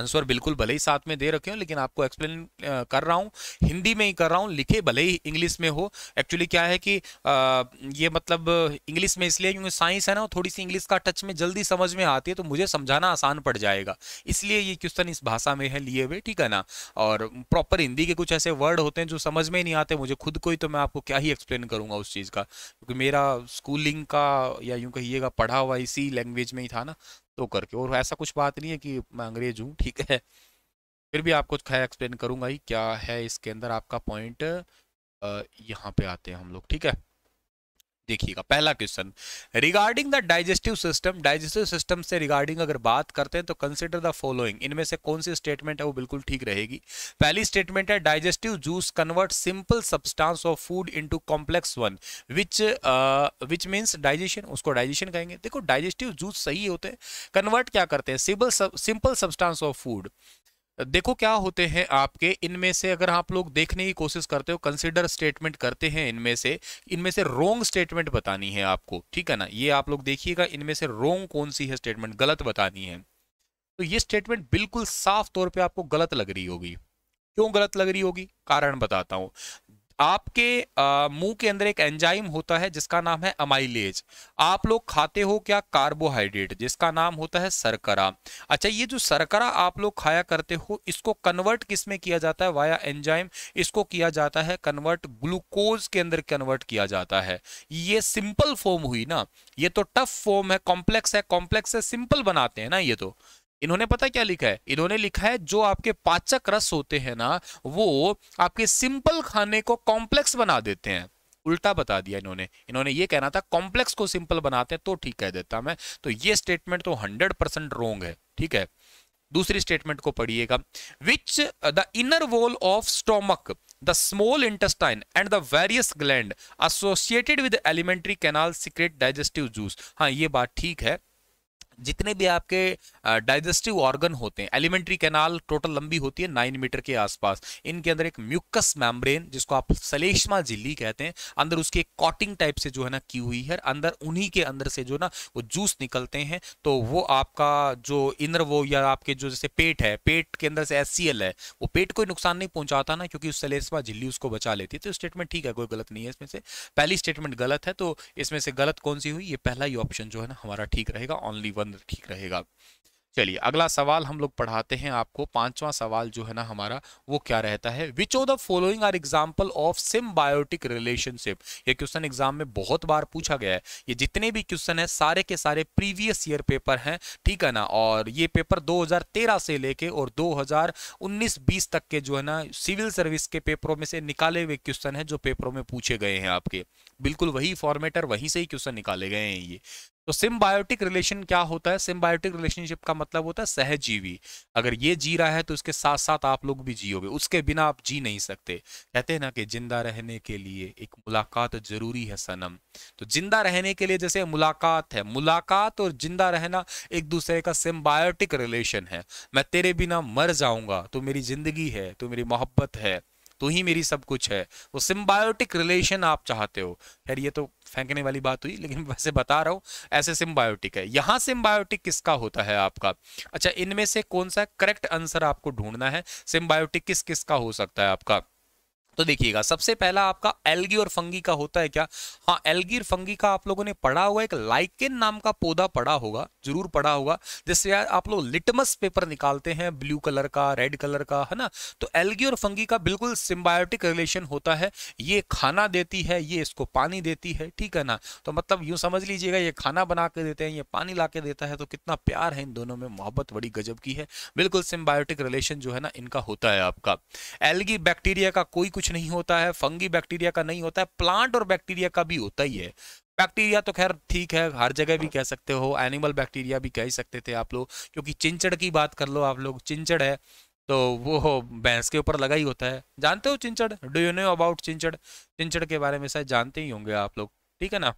आंसर बिल्कुल भले ही साथ में दे रखे हो लेकिन आपको एक्सप्लेन कर रहा हूँ हिंदी में ही कर रहा हूँ लिखे भले ही इंग्लिश में हो एक्चुअली क्या है कि आ, ये मतलब इंग्लिश में इसलिए क्योंकि साइंस है ना थोड़ी सी इंग्लिश का टच में जल्दी समझ में आती है तो मुझे समझाना आसान पड़ जाएगा इसलिए ये क्वेश्चन इस भाषा में है लिए हुए ठीक है ना और प्रॉपर हिंदी के कुछ ऐसे वर्ड होते हैं जो समझ में नहीं आते मुझे खुद को ही तो मैं आपको क्या ही एक्सप्लेन करूँगा उस चीज़ का क्योंकि मेरा स्कूलिंग का या यूँ कहिएगा पढ़ा हुआ इसी लैंग्वेज में ही था ना तो करके और ऐसा कुछ बात नहीं है कि मैं अंग्रेज हूँ ठीक है फिर भी आपको खैर एक्सप्लेन करूँगा ही क्या है इसके अंदर आपका पॉइंट यहाँ पे आते हैं हम लोग ठीक है देखिएगा पहला question regarding the digestive system digestive system से रिगार्डिंग अगर बात करते हैं तो कंसिडर द फॉलोइंग इनमें से कौन सी स्टेटमेंट है वो बिल्कुल ठीक रहेगी पहली स्टेटमेंट है digestive juice convert simple substance of food into complex one which which means digestion उसको डाइजेशन कहेंगे देखो डाइजेस्टिव जूस सही होते हैं कन्वर्ट क्या करते हैं सिंपल सब्सटांस ऑफ फूड देखो क्या होते हैं आपके इनमें से अगर आप लोग देखने की कोशिश करते हो कंसिडर स्टेटमेंट करते हैं इनमें से इनमें से रोंग स्टेटमेंट बतानी है आपको ठीक है ना ये आप लोग देखिएगा इनमें से रोंग कौन सी है स्टेटमेंट गलत बतानी है तो ये स्टेटमेंट बिल्कुल साफ तौर पे आपको गलत लग रही होगी क्यों गलत लग रही होगी कारण बताता हूं आपके मुंह के अंदर एक एंजाइम होता है जिसका नाम है अमाइलेज आप लोग खाते हो क्या कार्बोहाइड्रेट जिसका नाम होता है सरकरा अच्छा ये जो सरकरा आप लोग खाया करते हो इसको कन्वर्ट किस में किया जाता है वाया एंजाइम इसको किया जाता है कन्वर्ट ग्लूकोज के अंदर कन्वर्ट किया जाता है ये सिंपल फॉर्म हुई ना ये तो टफ फॉर्म है कॉम्प्लेक्स है कॉम्प्लेक्स है सिंपल बनाते हैं ना ये तो इन्होंने पता क्या लिखा है इन्होंने लिखा है जो आपके पाचक रस होते हैं ना वो आपके सिंपल खाने को कॉम्प्लेक्स बना देते हैं उल्टा बता दिया इन्होंने इन्होंने ये कहना था कॉम्प्लेक्स को सिंपल बनाते हैं तो ठीक कह देता मैं तो ये स्टेटमेंट तो हंड्रेड परसेंट रोंग है ठीक है दूसरी स्टेटमेंट को पढ़िएगा which the inner wall of stomach the small intestine and the various gland associated with alimentary canal secrete digestive juice हाँ ये बात ठीक है जितने भी आपके डाइजेस्टिव ऑर्गन होते हैं एलिमेंट्री कैनाल टोटल लंबी होती है नाइन मीटर के आसपास इनके अंदर एक म्यूकस मैम्ब्रेन जिसको आप सलेष्मा झिल्ली कहते हैं अंदर उसकी एक कॉटिंग टाइप से जो है ना की हुई है अंदर उन्हीं के अंदर से जो ना वो जूस निकलते हैं तो वो आपका जो इनर वो या आपके जो जैसे पेट है पेट के अंदर से एस है वो पेट कोई नुकसान नहीं पहुंचाता ना क्योंकि उस सलेष्मा झिल्ली उसको बचा लेती है तो स्टेटमेंट ठीक है कोई गलत नहीं है इसमें से पहली स्टेटमेंट गलत है तो इसमें से गलत कौन सी हुई ये पहला ही ऑप्शन जो है ना हमारा ठीक रहेगा ऑनली वन अंदर ठीक रहेगा चलिए अगला सवाल हम लोग पढ़ाते हैं आपको पांचवा सवाल जो है ना हमारा वो क्या रहता है which of the following are example of symbiotic relationship ये क्वेश्चन एग्जाम में बहुत बार पूछा गया है ये जितने भी क्वेश्चन है सारे के सारे प्रीवियस ईयर पेपर हैं ठीक है ना और ये पेपर 2013 से लेके और 2019-20 तक के जो है ना सिविल सर्विस के पेपरों में से निकाले हुए क्वेश्चन है जो पेपरों में पूछे गए हैं आपके बिल्कुल वही फॉर्मेट और वहीं से ही क्वेश्चन निकाले गए हैं ये तो सिम्बायोटिक रिलेशन क्या होता है सिम्बायोटिक रिलेशनशिप का मतलब होता है सहजीवी अगर ये जी रहा है तो इसके साथ साथ आप लोग भी जियोगे उसके बिना आप जी नहीं सकते कहते हैं ना कि जिंदा रहने के लिए एक मुलाकात जरूरी है सनम तो जिंदा रहने के लिए जैसे मुलाकात है मुलाकात और जिंदा रहना एक दूसरे का सिम्बायोटिक रिलेशन है मैं तेरे बिना मर जाऊंगा तो मेरी जिंदगी है तो मेरी मोहब्बत है तो ही मेरी सब कुछ है वो सिम्बायोटिक रिलेशन आप चाहते हो खैर ये तो फेंकने वाली बात हुई लेकिन वैसे बता रहा हूँ ऐसे सिम्बायोटिक है यहाँ सिम्बायोटिक किसका होता है आपका अच्छा इनमें से कौन सा करेक्ट आंसर आपको ढूंढना है सिम्बायोटिक किस किसका हो सकता है आपका तो देखिएगा सबसे पहला आपका एल्गी और फंगी का होता है क्या हाँ एल्गी और फंगी का आप लोगों ने पढ़ा हुआ एक लाइकेन नाम का पौधा पढ़ा होगा जरूर पढ़ा होगा जिससे आप लोग लिटमस पेपर निकालते हैं ब्लू कलर का रेड कलर का है ना तो एल्गी और फंगी का बिल्कुल सिम्बायोटिक रिलेशन होता है ये खाना देती है ये इसको पानी देती है ठीक है ना तो मतलब यूं समझ लीजिएगा ये खाना बना के देते हैं ये पानी ला के देता है तो कितना प्यार है इन दोनों में मोहब्बत बड़ी गजब की है बिल्कुल सिम्बायोटिक रिलेशन जो है ना इनका होता है आपका एलगी बैक्टीरिया का कोई कुछ कुछ नहीं होता है फंगी बैक्टीरिया का नहीं होता है प्लांट और बैक्टीरिया का भी होता ही है बैक्टीरिया तो खैर ठीक है हर जगह भी कह सकते हो एनिमल बैक्टीरिया भी कह सकते थे आप लोग क्योंकि चिंचड़ की बात कर लो आप लोग चिंचड़ है तो वो भैंस के ऊपर लगा ही होता है जानते हो चिंचड़ डू यू नो अबाउट चिंचड़ चिंचड़ के बारे में शायद जानते ही होंगे आप लोग ठीक है ना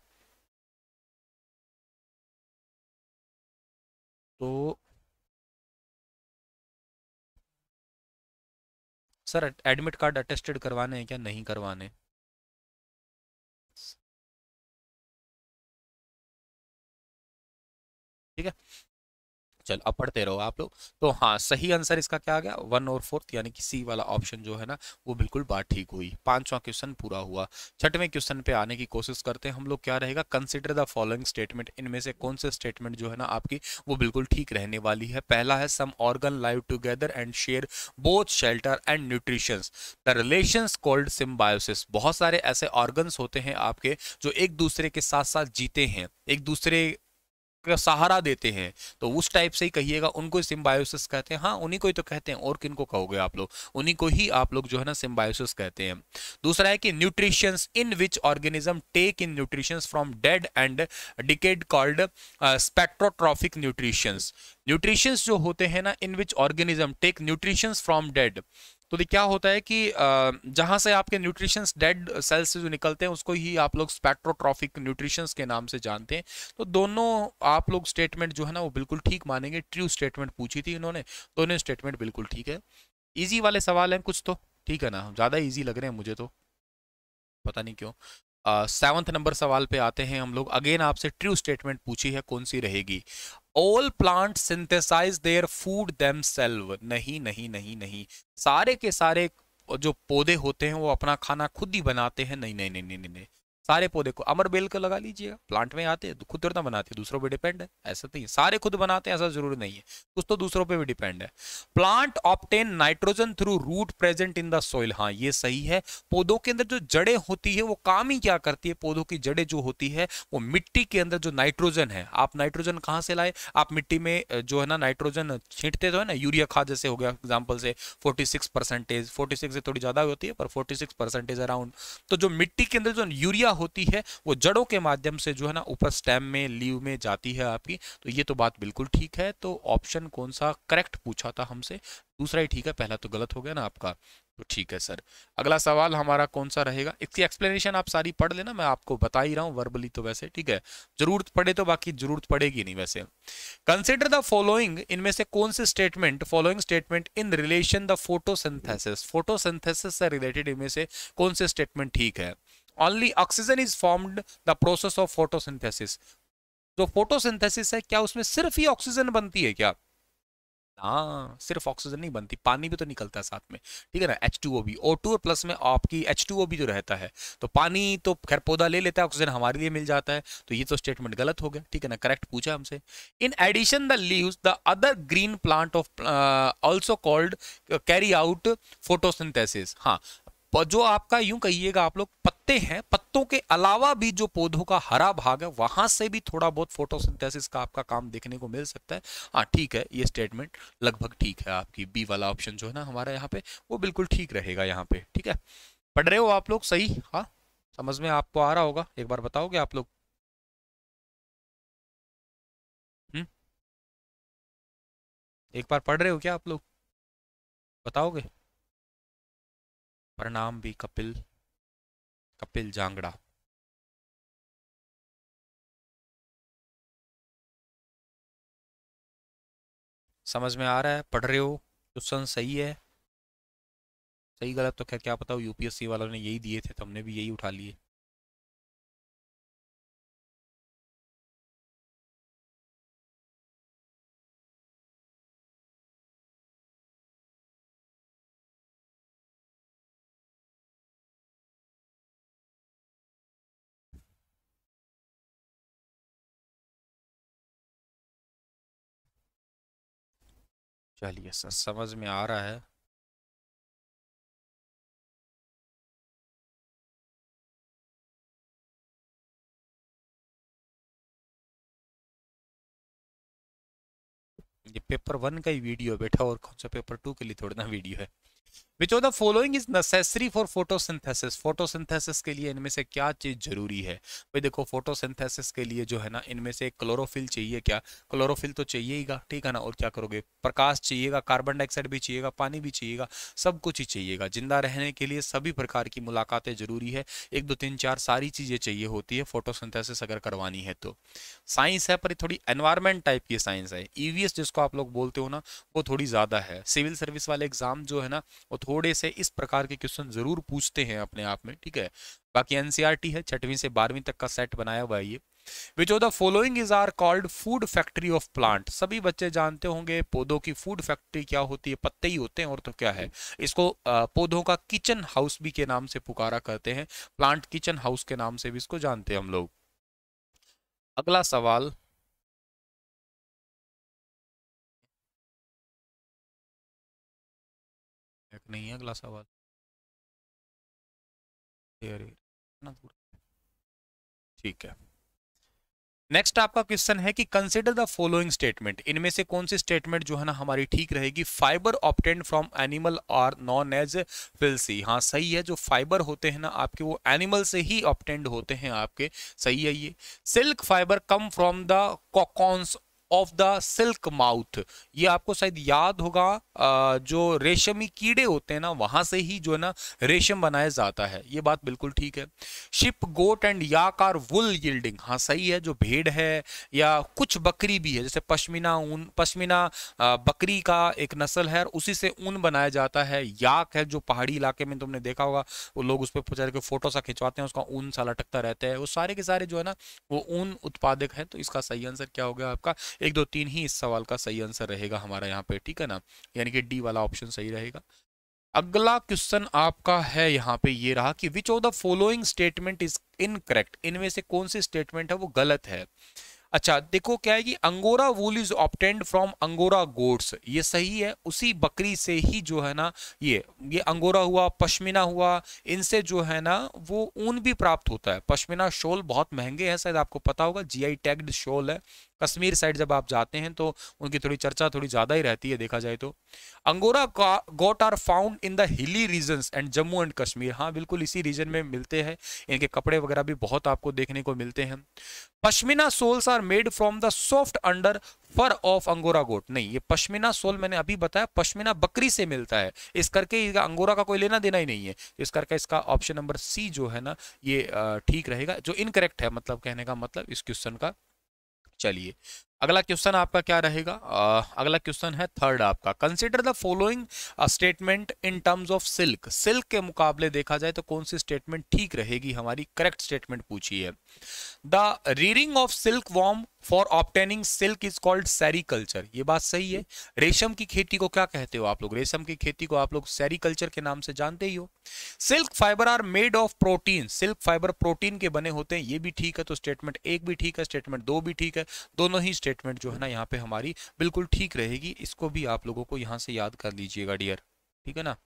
तो सर एडमिट कार्ड अटेस्टेड करवाने हैं क्या नहीं करवाने ठीक है चल अब पढ़ते रहो आप लोग तो हाँ सही आंसर इसका क्या आ गया वन और फोर्थ यानी कि सी वाला ऑप्शन जो है ना वो बिल्कुल बात ठीक हुई पांचवा क्वेश्चन पूरा हुआ छठवें क्वेश्चन पे आने की कोशिश करते हैं हम लोग क्या रहेगा कंसिडर द फॉलोइंग स्टेटमेंट इनमें से कौन से स्टेटमेंट जो है ना आपकी वो बिल्कुल ठीक रहने वाली है पहला है some organ live together and share both shelter and nutritions the relation called symbiosis बहुत सारे ऐसे ऑर्गन्स होते हैं आपके जो एक दूसरे के साथ साथ जीते हैं एक दूसरे सहारा देते हैं तो उस टाइप से ही कहिएगा उनको सिम्बायोसिस कहते हैं हाँ उन्हीं को ही तो कहते हैं और किन को कहोगे आप लोग उन्हीं को ही आप लोग जो है ना सिम्बायोसिस कहते हैं दूसरा है कि nutritions in which organism take in nutritions from dead and decayed called saprotrophic nutritions nutritions जो होते हैं ना in which organism take nutritions from dead तो क्या होता है कि जहाँ से आपके न्यूट्रिशंस डेड सेल्स से जो निकलते हैं उसको ही आप लोग स्पेक्ट्रोट्रॉफिक न्यूट्रिशंस के नाम से जानते हैं तो दोनों आप लोग स्टेटमेंट जो है ना वो बिल्कुल ठीक मानेंगे ट्रू स्टेटमेंट पूछी थी इन्होंने दोनों स्टेटमेंट बिल्कुल ठीक है ईजी वाले सवाल हैं कुछ तो ठीक है ना ज़्यादा ईजी लग रहे हैं मुझे तो पता नहीं क्यों सेवंथ नंबर सवाल पे आते हैं हम लोग अगेन आपसे ट्रू स्टेटमेंट पूछी है कौन सी रहेगी all plant synthesise their food them नहीं नहीं नहीं नहीं सारे के सारे जो पौधे होते हैं वो अपना खाना खुद ही बनाते हैं नहीं नहीं नहीं नहीं, नहीं। सारे पौधे को अमर बेल का लगा लीजिएगा प्लांट में आते हैं तो खुद ना बनाते हैं दूसरों पे डिपेंड है ऐसा तो नहीं सारे खुद बनाते हैं ऐसा जरूरी नहीं है कुछ तो दूसरों पे भी डिपेंड है plant obtain nitrogen through root present in the soil हाँ ये सही है पौधों के अंदर जो जड़े होती है वो काम ही क्या करती है पौधों की जड़े जो होती है वो मिट्टी के अंदर जो नाइट्रोजन है आप नाइट्रोजन कहाँ से लाए आप मिट्टी में जो है ना नाइट्रोजन छींटते तो है ना यूरिया खाद जैसे हो गया एग्जाम्पल से forty six percentage forty six से थोड़ी ज्यादा होती है पर फोर्टी सिक्स परसेंटेज अराउंड तो जो मिट्टी के अंदर जो यूरिया ऊर्जा होती है वो जड़ों के माध्यम से जो है ना ऊपर स्टेम में लीव में जाती है आपकी तो ये तो बात बिल्कुल ठीक है तो ऑप्शन कौन सा करेक्ट पूछा था हमसे दूसरा ही ठीक है पहला तो गलत हो गया ना आपका तो ठीक है सर अगला सवाल हमारा कौन सा रहेगा इसकी एक्सप्लेनेशन आप सारी पढ़ लेना मैं आपको बता ही रहा हूँ वर्बली तो वैसे ठीक है जरूरत पड़े तो बाकी जरूरत पड़ेगी नहीं वैसे कंसिडर द फॉलोइंग इनमें से कौन से statement following statement in relation the photosynthesis photosynthesis से रिलेटेड इनमें से कौन से स्टेटमेंट ठीक है only oxygen is formed the process of photosynthesis जो फोटोसिंथेसिस है क्या उसमें सिर्फ ही ऑक्सीजन बनती है क्या हाँ सिर्फ ऑक्सीजन नहीं बनती पानी भी तो निकलता है साथ में ठीक है ना एच टू ओ भी ओ टू प्लस में आपकी एच टू ओ भी जो रहता है तो पानी तो खैर पौधा ले लेता है ऑक्सीजन हमारे लिए मिल जाता है तो ये तो स्टेटमेंट गलत हो गया ठीक है ना करेक्ट पूछा हमसे in addition the leave the other green plant of also called carry out photosynthesis हाँ जो आपका यूं कहिएगा आप लोग पत्ते हैं पत्तों के अलावा भी जो पौधों का हरा भाग है वहां से भी थोड़ा बहुत फोटोसिंथेसिस का आपका काम देखने को मिल सकता है हाँ ठीक है ये स्टेटमेंट लगभग ठीक है आपकी बी वाला ऑप्शन जो है ना हमारा यहाँ पे वो बिल्कुल ठीक रहेगा यहाँ पे ठीक है पढ़ रहे हो आप लोग सही हाँ समझ में आपको आ रहा होगा एक बार बताओगे आप लोग हम्म? एक बार पढ़ रहे हो क्या आप लोग बताओगे प्रणाम भी कपिल कपिल जांगड़ा समझ में आ रहा है पढ़ रहे हो क्वेश्चन सही है सही गलत तो खैर क्या पता हो यूपीएससी वालों ने यही दिए थे तो हमने भी यही उठा लिए चलिए सर समझ में आ रहा है ये पेपर वन का ही वीडियो बैठा और कौन सा पेपर टू के लिए थोड़ा ना वीडियो है which of the following is necessary for photosynthesis photosynthesis के लिए इनमें से क्या चीज़ जरूरी है भाई देखो फोटोसिंथेसिस के लिए जो है ना इनमें से क्लोरोफिल चाहिए क्या क्लोरोफिल तो चाहिए ही ठीक है ना और क्या करोगे प्रकाश चाहिएगा कार्बन डाइऑक्साइड भी चाहिएगा पानी भी चाहिएगा सब कुछ ही चाहिएगा जिंदा रहने के लिए सभी प्रकार की मुलाकातें जरूरी है एक दो तीन चार सारी चीज़ें चाहिए होती है फोटोसिंथेसिस अगर करवानी है तो साइंस है पर थोड़ी एनवायरमेंट टाइप की साइंस है ईवीएस e जिसको आप लोग बोलते हो ना वो थोड़ी ज़्यादा है सिविल सर्विस वाले एग्जाम जो है ना वो थोड़े से इस प्रकार के क्वेश्चन जरूर पूछते हैं अपने आप में ठीक है बाकी एनसीआरटी e है छठवीं से बारहवीं तक का सेट बनाया हुआ है ये which of the following is are called food factory of plant सभी बच्चे जानते होंगे पौधों की फूड फैक्ट्री क्या होती है पत्ते ही होते हैं और तो क्या है इसको पौधों का किचन हाउस भी के नाम से पुकारा करते हैं प्लांट किचन हाउस के नाम से भी इसको जानते हैं हम लोग अगला सवाल नहीं है अगला सवाल ठीक है नेक्स्ट आपका क्वेश्चन है कि कंसिडर द फॉलोइंग स्टेटमेंट इनमें से कौन सी स्टेटमेंट जो है ना हमारी ठीक रहेगी fibre obtained from animal are known as fleece हाँ सही है जो फाइबर होते हैं ना आपके वो एनिमल से ही ऑप्टेंड होते हैं आपके सही है ये silk fibre come from the cocoons of the silk moth ये आपको शायद याद होगा जो रेशमी कीड़े होते हैं ना वहां से ही जो है ना रेशम बनाया जाता है ये बात बिल्कुल ठीक है sheep goat and yak are wool yielding हाँ सही है जो भेड़ है या कुछ बकरी भी है जैसे पश्मीना ऊन पश्मीना बकरी का एक नस्ल है और उसी से ऊन बनाया जाता है याक है जो पहाड़ी इलाके में तुमने देखा होगा वो लोग उस पर पूछा के फोटो सा खिंचवाते हैं उसका ऊन सा लटकता रहता है वो सारे के सारे जो है ना वो ऊन उत्पादक है तो इसका सही आंसर क्या हो गया आपका एक दो तीन ही इस सवाल का सही आंसर रहेगा हमारा यहाँ पे ठीक है ना यानी कि डी वाला ऑप्शन सही रहेगा अगला क्वेश्चन आपका है यहाँ पे ये रहा कि which of the following statement is incorrect इनमें से कौन सी स्टेटमेंट है वो गलत है अच्छा देखो क्या है कि angora wool is obtained from angora goats ये सही है उसी बकरी से ही जो है ना ये ये अंगोरा हुआ पश्मीना हुआ इनसे जो है ना वो ऊन भी प्राप्त होता है पश्मीना शॉल बहुत महंगे हैं शायद आपको पता होगा जीआई टैग्ड शॉल है कश्मीर साइड जब आप जाते हैं तो उनकी थोड़ी चर्चा थोड़ी ज़्यादा ही रहती है देखा जाए तो angora goat are found in the hilly region and Jammu and Kashmir हाँ बिल्कुल इसी रीजन में मिलते हैं इनके कपड़े वगैरह भी बहुत आपको देखने को मिलते हैं pashmina shawls are made from the soft under fur of angora goat नहीं ये पश्मीना सोल मैंने अभी बताया पश्मीना बकरी से मिलता है इस करके अंगोरा का कोई लेना देना ही नहीं है तो इस करके इसका ऑप्शन नंबर सी जो है ना ये ठीक रहेगा जो इनकरेक्ट है मतलब कहने का मतलब इस क्वेश्चन का चलिए अगला क्वेश्चन आपका क्या रहेगा अगला क्वेश्चन है थर्ड आपका consider the following statement in terms of silk silk के मुकाबले देखा जाए तो कौन सी स्टेटमेंट ठीक रहेगी हमारी करेक्ट स्टेटमेंट पूछी है the rearing of silk worm for obtaining silk is called sericulture ये बात सही है रेशम की खेती को क्या कहते हो आप लोग रेशम की खेती को आप लोग सेरिकल्चर के नाम से जानते ही हो silk fibre are made of protein silk fibre protein के बने होते हैं ये भी ठीक है तो स्टेटमेंट एक भी ठीक है स्टेटमेंट दो भी ठीक है दोनों ही स्टेटमेंट जो है ना यहाँ पे हमारी बिल्कुल ठीक रहेगी इसको भी आप लोगों को यहाँ से याद कर लीजिएगा डियर ठीक है ना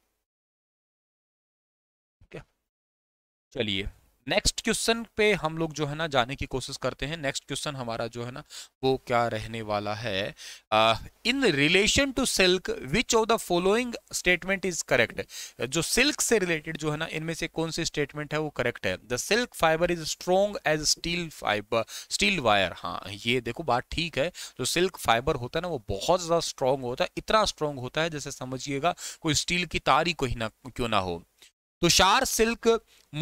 चलिए नेक्स्ट क्वेश्चन पे हम लोग जो है ना जाने की कोशिश करते हैं नेक्स्ट क्वेश्चन हमारा जो है ना वो क्या रहने वाला है in relation to silk which of the following statement is correct जो सिल्क से रिलेटेड जो है ना इनमें से कौन सी स्टेटमेंट है वो करेक्ट है the silk fibre is strong as steel fibre steel wire हाँ ये देखो बात ठीक है जो सिल्क फाइबर होता है ना वो बहुत ज़्यादा स्ट्रांग होता है इतना स्ट्रांग होता है जैसे समझिएगा कोई स्टील की तार ही कोई ना क्यों ना हो tussar silk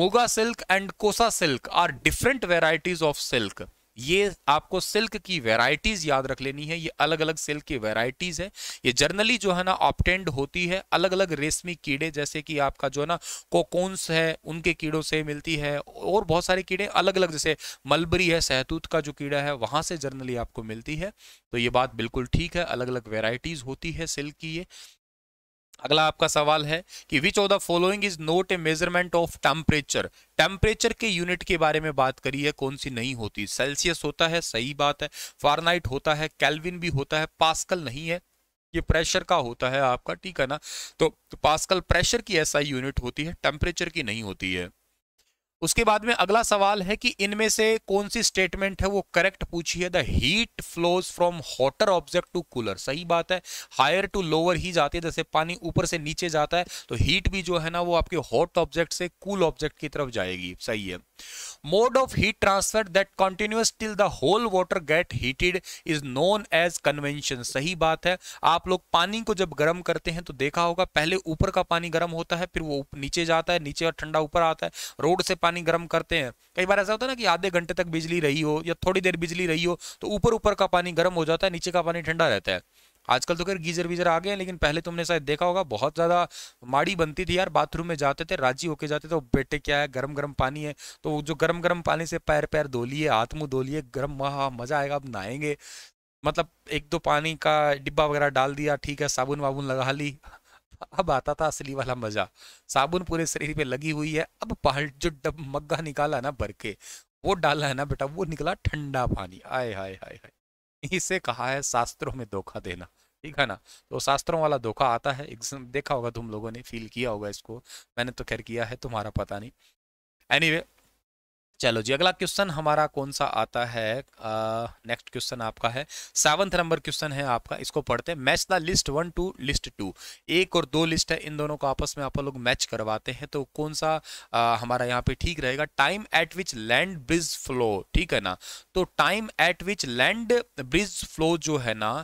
muga silk and kosa silk are different varieties of silk ये आपको सिल्क की वेराइटीज याद रख लेनी है ये अलग अलग सिल्क की वेराइटीज है ये जर्नली जो है ना ऑप्टेंड होती है अलग अलग रेशमी कीड़े जैसे कि आपका जो है ना कोकोन्स है उनके कीड़ों से मिलती है और बहुत सारे कीड़े अलग अलग जैसे मलबरी है सहतूत का जो कीड़ा है वहां से जर्नली आपको मिलती है तो ये बात बिल्कुल ठीक है अलग अलग वेराइटीज होती है सिल्क की ये अगला आपका सवाल है कि which of the following is not a measurement of temperature temperature के यूनिट के बारे में बात करी है कौन सी नहीं होती सेल्सियस होता है सही बात है फारनाइट होता है कैलविन भी होता है पास्कल नहीं है ये प्रेशर का होता है आपका ठीक है ना तो, तो पास्कल प्रेशर की ऐसा यूनिट होती है टेम्परेचर की नहीं होती है उसके बाद में अगला सवाल है कि इनमें से कौन सी स्टेटमेंट है वो करेक्ट पूछिए the heat flows from hotter object to cooler सही बात है हायर टू लोअर ही जाती है जैसे पानी ऊपर से नीचे जाता है तो हीट भी जो है ना वो आपके हॉट ऑब्जेक्ट से कूल cool ऑब्जेक्ट की तरफ जाएगी सही है mode of heat transfer that continues till the whole water get heated is known as convection सही बात है आप लोग पानी को जब गर्म करते हैं तो देखा होगा पहले ऊपर का पानी गर्म होता है फिर वो नीचे जाता है नीचे और ठंडा ऊपर आता है रोड से पानी पानी गर्म करते हैं कई बार ऐसा होता है ना कि आधे घंटे तक बिजली रही हो या थोड़ी देर बिजली रही हो तो ऊपर ऊपर का पानी गर्म हो जाता है नीचे का पानी ठंडा रहता है आजकल तो खैर गीजर वीजर आ गए हैं लेकिन पहले तुमने शायद देखा होगा बहुत ज़्यादा माड़ी बनती थी यार बाथरूम में जाते थे राजी होके जाते थे बेटे क्या है गर्म गर्म पानी है तो जो गर्म गर्म पानी से पैर पैर धो लिए हाथ मुंह धो लिए गर्म वहा मज़ा आएगा अब नहाएंगे मतलब एक दो पानी का डिब्बा वगैरह डाल दिया ठीक है साबुन वाबुन लगा ली अब आता था असली वाला मजा साबुन पूरे शरीर पे लगी हुई है अब पहाड़ जो डब मग्गा निकाला ना भर के वो डाला है ना बेटा वो निकला ठंडा पानी आय हाय हाय हाय इसे कहा है शास्त्रों में धोखा देना ठीक है ना तो शास्त्रों वाला धोखा आता है एग्जाम देखा होगा तुम लोगों ने फील किया होगा इसको मैंने तो खैर किया है तुम्हारा पता नहीं एनीवे anyway, चलो जी अगला क्वेश्चन हमारा कौन सा आता है नेक्स्ट क्वेश्चन आपका है सेवंथ नंबर क्वेश्चन है आपका इसको पढ़ते हैं match the list one to list two एक और दो लिस्ट है इन दोनों को आपस में आप लोग मैच करवाते हैं तो कौन सा uh, हमारा यहाँ पे ठीक रहेगा time at which land breeze flow ठीक है ना तो time at which land breeze flow जो है ना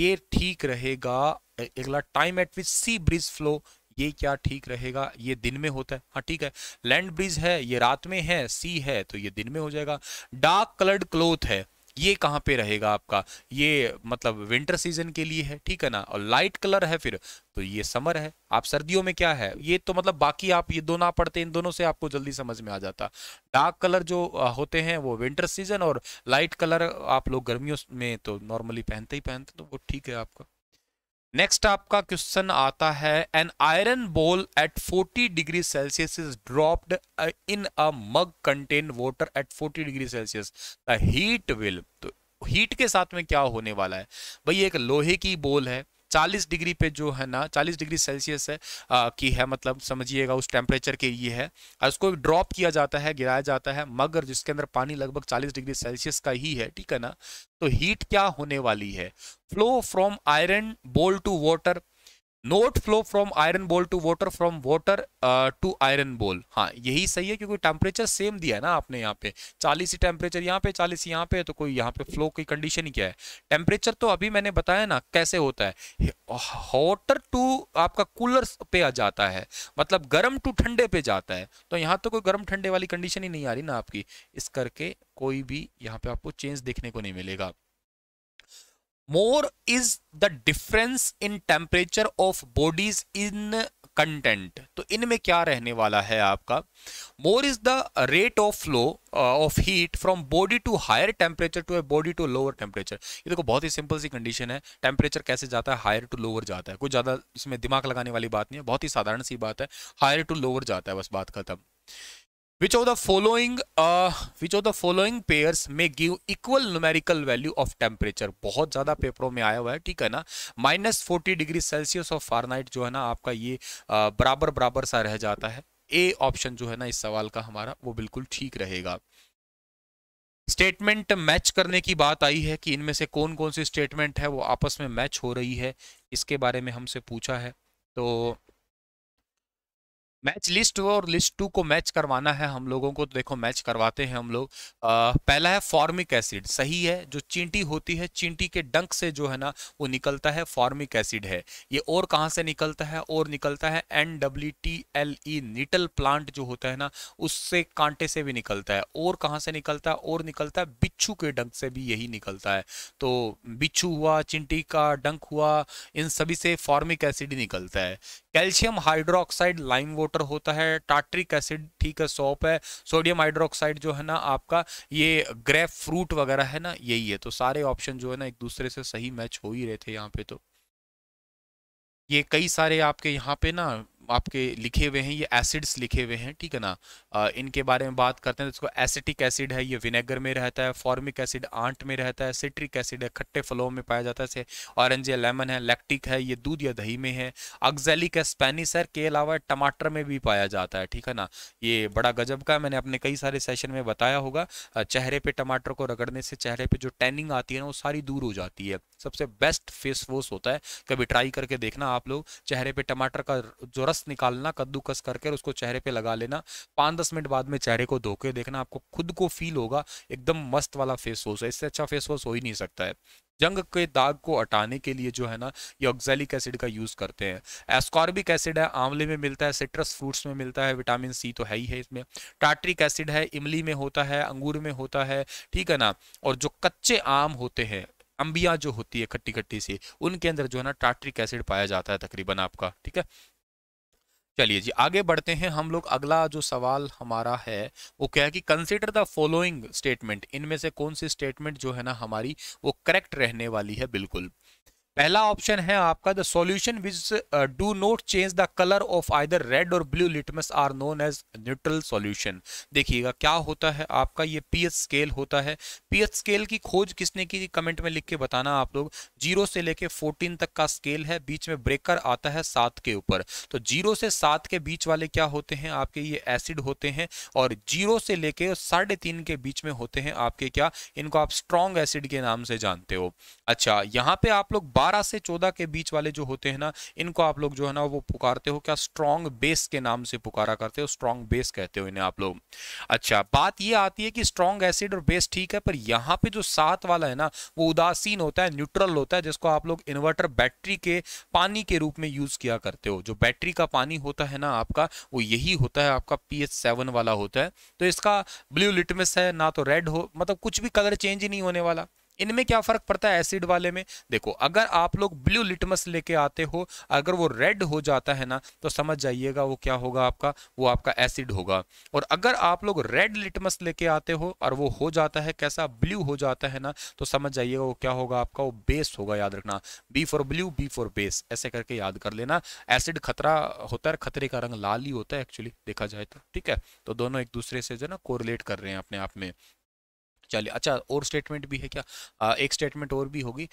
ये ठीक रहेगा अगला time at which sea breeze flow ये क्या ठीक रहेगा ये दिन में होता है हाँ ठीक है लैंड ब्रिज है ये रात में है सी है तो ये दिन में हो जाएगा डार्क कलर्ड क्लोथ है ये कहाँ पे रहेगा आपका ये मतलब विंटर सीजन के लिए है ठीक है ना और लाइट कलर है फिर तो ये समर है आप सर्दियों में क्या है ये तो मतलब बाकी आप ये दोनों आप पढ़ते इन दोनों से आपको जल्दी समझ में आ जाता डार्क कलर जो होते हैं वो विंटर सीजन और लाइट कलर आप लोग गर्मियों में तो नॉर्मली पहनते ही पहनते तो वो ठीक है आपका नेक्स्ट आपका क्वेश्चन आता है an iron ball at 40 degree Celsius is dropped in a mug contain water at 40 degree Celsius the heat will तो हीट के साथ में क्या होने वाला है भाई एक लोहे की बोल है 40 डिग्री पे जो है ना 40 डिग्री सेल्सियस है आ, की है मतलब समझिएगा उस टेम्परेचर के ये है उसको ड्रॉप किया जाता है गिराया जाता है मगर जिसके अंदर पानी लगभग 40 डिग्री सेल्सियस का ही है ठीक है ना तो हीट क्या होने वाली है flow from iron ball to water not flow from iron ball to water from water to iron ball हाँ यही सही है क्योंकि टेम्परेचर सेम दिया है ना आपने यहाँ पे चालीस ही टेम्परेचर यहाँ पे चालीस यहाँ पे तो कोई यहाँ पे फ्लो की कंडीशन ही क्या है टेम्परेचर तो अभी मैंने बताया ना कैसे होता है हॉटर टू आपका कूलर पे आ जाता है मतलब गर्म टू ठंडे पे जाता है तो यहाँ तो कोई गर्म ठंडे वाली कंडीशन ही नहीं आ रही ना आपकी इस करके कोई भी यहाँ पे आपको चेंज देखने को नहीं मिलेगा more is the difference in temperature of bodies in contact तो इनमें क्या रहने वाला है आपका more is the rate of flow of heat from body to higher temperature to a body to lower temperature ये देखो बहुत ही सिंपल सी कंडीशन है टेम्परेचर कैसे जाता है हायर टू लोअर जाता है कोई ज़्यादा इसमें दिमाग लगाने वाली बात नहीं है बहुत ही साधारण सी बात है हायर टू लोअर जाता है बस बात खत्म which of the following uh, which of the following pairs may give equal numerical value of temperature बहुत ज़्यादा पेपरों में आया हुआ है ठीक है ना minus forty degree celsius of fahrenheit जो है ना आपका ये आ, uh, बराबर बराबर सा रह जाता है a option जो है ना इस सवाल का हमारा वो बिल्कुल ठीक रहेगा स्टेटमेंट मैच करने की बात आई है कि इनमें से कौन कौन सी स्टेटमेंट है वो आपस में मैच हो रही है इसके बारे में हमसे पूछा है तो मैच लिस्ट और लिस्ट टू को मैच करवाना है हम लोगों को तो देखो मैच करवाते हैं हम लोग पहला है फॉर्मिक एसिड सही है जो चींटी होती है चींटी के डंक से जो है ना वो निकलता है फॉर्मिक एसिड है ये और कहाँ से निकलता है और निकलता है N W T L E nettle plant जो होता है ना उससे कांटे से भी निकलता है और कहाँ से निकलता है और निकलता है बिच्छू के डंक से भी यही निकलता है तो बिच्छू हुआ चिंटी का डंक हुआ इन सभी से फॉर्मिक एसिड निकलता है कैल्शियम हाइड्रोक्साइड लाइम वाटर होता है टाट्रिक एसिड ठीक है सॉप है सोडियम हाइड्रोक्साइड जो है ना आपका ये ग्रेप फ्रूट वगैरह है ना यही है तो सारे ऑप्शन जो है ना एक दूसरे से सही मैच हो ही रहे थे यहाँ पे तो ये कई सारे आपके यहाँ पे ना आपके लिखे हुए हैं ये एसिड्स लिखे हुए हैं ठीक है ना आ, इनके बारे में बात करते हैं तो इसको एसिटिक एसिड है ये विनेगर में रहता है फॉर्मिक एसिड आंट में रहता है सिट्रिक एसिड है खट्टे फलों में पाया जाता है इसे ऑरेंज या लेमन है लैक्टिक है ये दूध या दही में है अक्जेलिक है स्पेनिस है के अलावा टमाटर में भी पाया जाता है ठीक है ना ये बड़ा गजब का मैंने अपने कई सारे सेशन में बताया होगा चेहरे पर टमाटर को रगड़ने से चेहरे पर जो टैनिंग आती है ना वो सारी दूर हो जाती है सबसे बेस्ट फेस वॉश होता है कभी ट्राई करके देखना आप लोग चेहरे पे टमाटर का जो रस निकालना कद्दूकस करके उसको चेहरे पे लगा लेना पाँच दस मिनट बाद में चेहरे को धोके देखना आपको खुद को फील होगा एकदम मस्त वाला फेस वॉश है इससे अच्छा फेस वॉश हो ही नहीं सकता है जंग के दाग को हटाने के लिए जो है ना ये ऑक्जेलिक एसिड का यूज़ करते हैं एस्कॉर्बिक एसिड है आंवले में मिलता है सिट्रस फ्रूट्स में मिलता है विटामिन सी तो है ही है इसमें टाट्रिक एसिड है इमली में होता है अंगूर में होता है ठीक है ना और जो कच्चे आम होते हैं अंबिया जो होती है खट्टी खट्टी सी उनके अंदर जो है ना टाट्रिक एसिड पाया जाता है तकरीबन आपका ठीक है चलिए जी आगे बढ़ते हैं हम लोग अगला जो सवाल हमारा है वो क्या है कि कंसिडर द फॉलोइंग स्टेटमेंट इनमें से कौन सी स्टेटमेंट जो है ना हमारी वो करेक्ट रहने वाली है बिल्कुल पहला ऑप्शन है आपका the solution which do not change the colour of either red or blue litmus are known as neutral solution देखिएगा क्या होता है आपका ये पी स्केल होता है पी स्केल की खोज किसने की कमेंट में लिख के बताना आप लोग जीरो से लेके फोर्टीन तक का स्केल है बीच में ब्रेकर आता है सात के ऊपर तो जीरो से सात के बीच वाले क्या होते हैं आपके ये एसिड होते हैं और जीरो से लेके साढ़े तीन के बीच में होते हैं आपके क्या इनको आप स्ट्रॉन्ग एसिड के नाम से जानते हो अच्छा यहाँ पे आप लोग 12 से 14 के बीच वाले जो होते हैं ना इनको आप लोग जो है ना वो पुकारते हो क्या स्ट्रॉन्ग बेस के नाम से पुकारा करते हो स्ट्रॉन्ग बेस कहते हो इन्हें आप लोग अच्छा बात ये आती है कि स्ट्रॉन्ग एसिड और बेस ठीक है पर यहाँ पे जो सात वाला है ना वो उदासीन होता है न्यूट्रल होता है जिसको आप लोग इन्वर्टर बैटरी के पानी के रूप में यूज किया करते हो जो बैटरी का पानी होता है ना आपका वो यही होता है आपका पी सेवन वाला होता है तो इसका ब्लू लिटमिस है ना तो रेड हो मतलब कुछ भी कलर चेंज ही नहीं होने वाला इनमें क्या फर्क पड़ता है एसिड वाले में देखो अगर आप लोग ब्लू लिटमस लेके आते हो अगर वो रेड हो जाता है ना तो समझ जाइएगा वो क्या होगा आपका वो आपका एसिड होगा और अगर आप लोग रेड लिटमस लेके आते हो और वो हो जाता है कैसा ब्लू हो जाता है ना तो समझ जाइएगा वो क्या होगा आपका वो बेस होगा याद रखना B for blue B for base ऐसे करके याद कर लेना एसिड खतरा होता है खतरे का रंग लाल ही होता है एक्चुअली देखा जाए तो ठीक है तो दोनों एक दूसरे से जो ना कोरिलेट कर रहे हैं अपने आप में चलिए अच्छा और स्टेटमेंट भी है क्या आ, एक स्टेटमेंट और भी होगी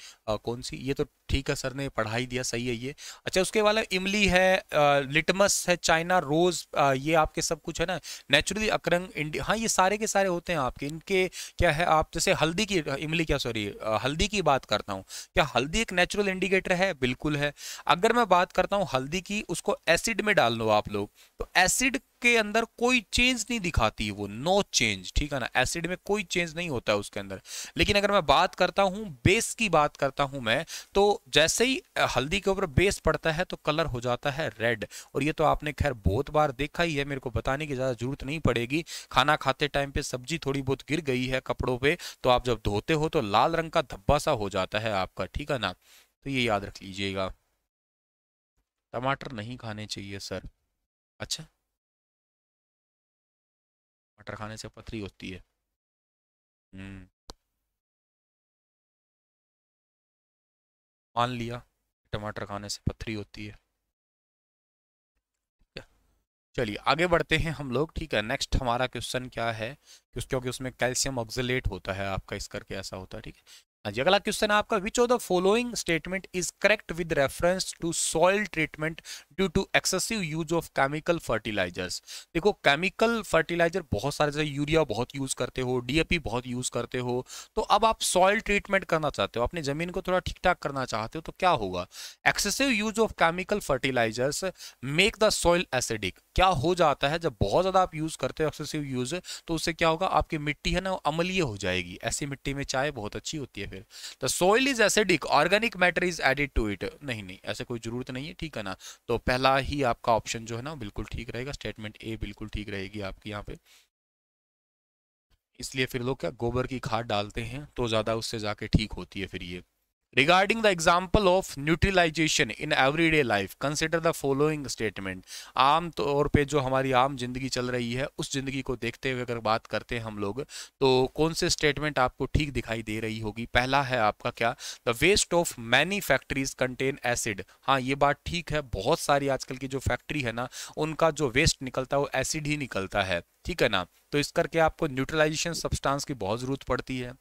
कौन सी ये तो ठीक है सर ने पढ़ाई दिया सही है ये अच्छा उसके वाला इमली है लिटमस है चाइना रोज ये आपके सब कुछ है ना नेचुरली अकरंग हाँ ये सारे के सारे होते हैं आपके इनके क्या है आप जैसे हल्दी की इमली क्या सॉरी हल्दी की बात करता हूँ क्या हल्दी एक नेचुरल इंडिकेटर है बिल्कुल है अगर मैं बात करता हूँ हल्दी की उसको एसिड में डाल लो आप लोग तो एसिड के अंदर कोई चेंज नहीं दिखाती वो नो चेंज ठीक है ना एसिड में कोई चेंज नहीं होता है उसके अंदर लेकिन अगर मैं बात करता हूँ बेस की बात करता हूँ मैं तो जैसे ही हल्दी के ऊपर बेस पड़ता है तो कलर हो जाता है रेड और ये तो आपने खैर बहुत बार देखा ही है मेरे को बताने की ज़्यादा जरूरत नहीं पड़ेगी खाना खाते टाइम पे सब्जी थोड़ी बहुत गिर गई है कपड़ों पे तो आप जब धोते हो तो लाल रंग का धब्बा सा हो जाता है आपका ठीक है ना तो ये याद रख लीजिएगा टमाटर नहीं खाने चाहिए सर अच्छा टमाटर खाने से पथरी होती है हम्म मान लिया टमाटर खाने से पथरी होती है चलिए आगे बढ़ते हैं हम लोग ठीक है नेक्स्ट हमारा क्वेश्चन क्या है क्योंकि उसमें कैल्शियम ऑक्सलेट होता है आपका इस करके ऐसा होता है ठीक है जी अगला क्वेश्चन है आपका which of the following statement is correct with reference to soil treatment due to excessive use of chemical fertilizers देखो केमिकल फर्टिलाइजर बहुत सारे जैसे यूरिया बहुत यूज करते हो डीएपी बहुत यूज करते हो तो अब आप सॉइल ट्रीटमेंट करना चाहते हो अपनी जमीन को थोड़ा ठीक ठाक करना चाहते हो तो क्या होगा excessive use of chemical fertilizers make the soil acidic क्या हो जाता है जब बहुत ज़्यादा आप यूज़ करते हो एक्सेसिव यूज़ तो उससे क्या होगा आपकी मिट्टी है ना अमलीय हो जाएगी ऐसी मिट्टी में चाय बहुत अच्छी होती है फिर the soil is acidic organic matter is added to it नहीं नहीं ऐसे कोई ज़रूरत नहीं है ठीक है ना तो पहला ही आपका ऑप्शन जो है ना बिल्कुल ठीक रहेगा स्टेटमेंट ए बिल्कुल ठीक रहेगी आपकी यहाँ पे इसलिए फिर लोग क्या गोबर की खाद डालते हैं तो ज़्यादा उससे जाके ठीक होती है फिर ये regarding the example of neutralization in everyday life consider the following statement आम तौर पे जो हमारी आम जिंदगी चल रही है उस जिंदगी को देखते हुए अगर बात करते हैं हम लोग तो कौन से स्टेटमेंट आपको ठीक दिखाई दे रही होगी पहला है आपका क्या the waste of many factories contain acid हाँ ये बात ठीक है बहुत सारी आजकल की जो फैक्ट्री है ना उनका जो वेस्ट निकलता है वो एसिड ही निकलता है ठीक है ना तो इस करके आपको न्यूट्रलाइजेशन सब्सटेंस की बहुत जरूरत पड़ती है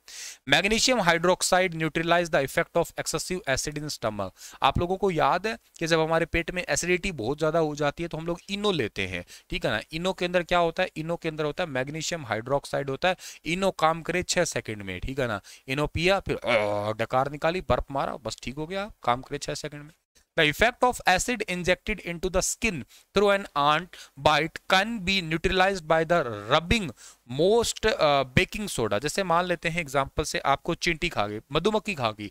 magnesium hydroxide neutralize the effect of excessive acid in stomach आप लोगों को याद है कि जब हमारे पेट में एसिडिटी बहुत ज़्यादा हो जाती है तो हम लोग इनो लेते हैं ठीक है ना इनो के अंदर क्या होता है इनो के अंदर होता है मैग्नीशियम हाइड्रोक्साइड होता है इनो काम करे छह सेकंड में ठीक है ना इनो पिया फिर डकार निकाली बर्फ मारा बस ठीक हो गया काम करे छह सेकंड में The effect of acid injected into the skin through an ant bite can be neutralized by the rubbing most baking soda जैसे मान लेते हैं एग्जाम्पल से आपको चिंटी खा गई मधुमक्खी खा गई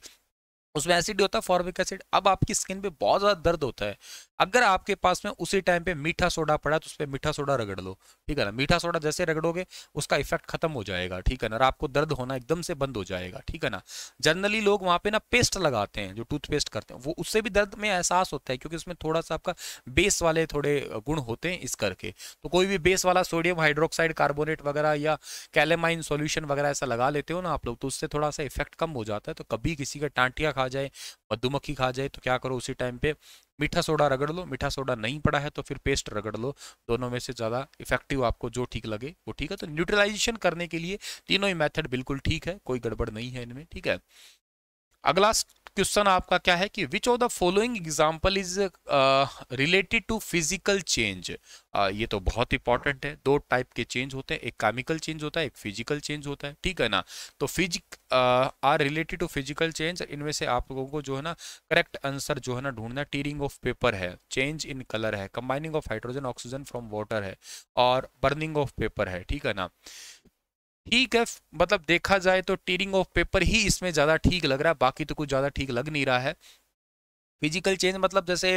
उसमें एसिड होता है फॉर्मिक एसिड अब आपकी स्किन पे बहुत ज़्यादा दर्द होता है अगर आपके पास में उसी टाइम पे मीठा सोडा पड़ा तो उस पर मीठा सोडा रगड़ लो ठीक है ना मीठा सोडा जैसे रगड़ोगे उसका इफेक्ट खत्म हो जाएगा ठीक है ना और आपको दर्द होना एकदम से बंद हो जाएगा ठीक है ना जनरली लोग वहाँ पे ना पेस्ट लगाते हैं जो टूथपेस्ट करते हैं वो उससे भी दर्द में एहसास होता है क्योंकि उसमें थोड़ा सा आपका बेस वाले थोड़े गुण होते हैं इस करके तो कोई भी बेस वाला सोडियम हाइड्रोक्साइड कार्बोनेट वगैरह या कैलेमाइन सोल्यूशन वगैरह ऐसा लगा लेते हो ना आप लोग तो उससे थोड़ा सा इफेक्ट कम हो जाता है तो कभी किसी का टांटिया खा जाए मधुमक्खी खा जाए तो क्या करो उसी टाइम पे मीठा सोडा रगड़ लो मीठा सोडा नहीं पड़ा है तो फिर पेस्ट रगड़ लो दोनों में से ज़्यादा इफेक्टिव आपको जो ठीक लगे वो ठीक है तो न्यूट्रलाइजेशन करने के लिए तीनों ही मेथड बिल्कुल ठीक है कोई गड़बड़ नहीं है इनमें ठीक है अगला क्वेश्चन आपका क्या है कि which of the following example is related to physical change ये तो बहुत इंपॉर्टेंट है दो टाइप के चेंज होते हैं एक केमिकल चेंज होता है एक फिजिकल चेंज होता है ठीक है ना तो physic are related to physical change इनमें से आप लोगों को जो है ना करेक्ट आंसर जो है ना ढूंढना टीरिंग ऑफ पेपर है चेंज इन कलर है combining of hydrogen oxygen from water है और बर्निंग ऑफ पेपर है ठीक है ना ठीक है मतलब देखा जाए तो टीरिंग ऑफ पेपर ही इसमें ज़्यादा ठीक लग रहा है बाकी तो कुछ ज़्यादा ठीक लग नहीं रहा है फिजिकल चेंज मतलब जैसे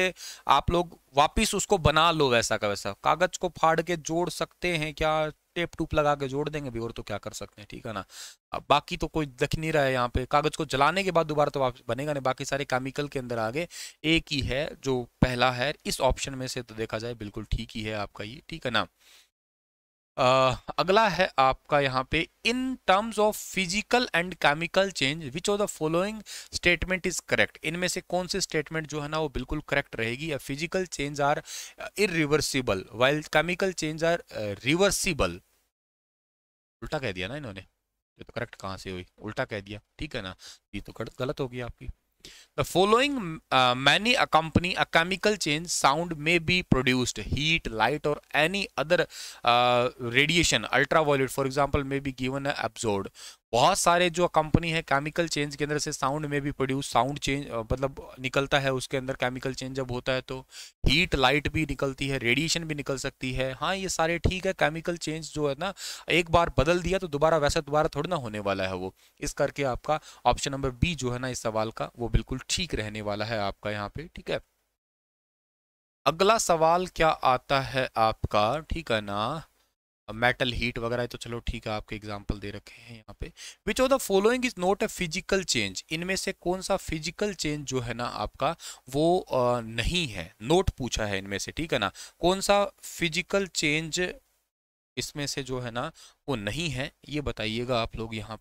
आप लोग वापस उसको बना लो वैसा का वैसा कागज को फाड़ के जोड़ सकते हैं क्या टेप टूप लगा के जोड़ देंगे भी और तो क्या कर सकते हैं ठीक है ना अब बाकी तो कोई दिख नहीं रहा है यहाँ पे कागज को जलाने के बाद दोबारा तो वापस बनेगा नहीं बाकी सारे केमिकल के अंदर आगे एक ही है जो पहला है इस ऑप्शन में से तो देखा जाए बिल्कुल ठीक ही है आपका ये ठीक है ना अगला है आपका यहाँ पे in terms of physical and chemical change which of the following statement is correct इनमें से कौन सी स्टेटमेंट जो है ना वो बिल्कुल करेक्ट रहेगी physical change are irreversible while chemical change are reversible उल्टा कह दिया ना इन्होंने ये तो करेक्ट कहाँ से हुई उल्टा कह दिया ठीक है ना ये तो गलत हो गया आपकी The following uh, many accompany a chemical change sound may be produced heat light or any other uh, radiation ultraviolet for example may be given uh, absorbed बहुत सारे जो कंपनी है केमिकल चेंज के अंदर से साउंड में भी प्रोड्यूस साउंड चेंज मतलब निकलता है उसके अंदर केमिकल चेंज जब होता है तो हीट लाइट भी निकलती है रेडिएशन भी निकल सकती है हाँ ये सारे ठीक है केमिकल चेंज जो है ना एक बार बदल दिया तो दोबारा वैसा दोबारा थोड़ा ना होने वाला है वो इस करके आपका ऑप्शन नंबर बी जो है ना इस सवाल का वो बिल्कुल ठीक रहने वाला है आपका यहाँ पे ठीक है अगला सवाल क्या आता है आपका ठीक है ना मेटल हीट वगैरह तो चलो ठीक है आपके एग्जाम्पल दे रखे हैं यहाँ पे which of the following is not a physical change इनमें से कौन सा फिजिकल चेंज जो है ना आपका वो आ, नहीं है नोट पूछा है इनमें से ठीक है ना कौन सा फिजिकल चेंज इसमें से जो है ना वो नहीं है ये बताइएगा आप लोग यहाँ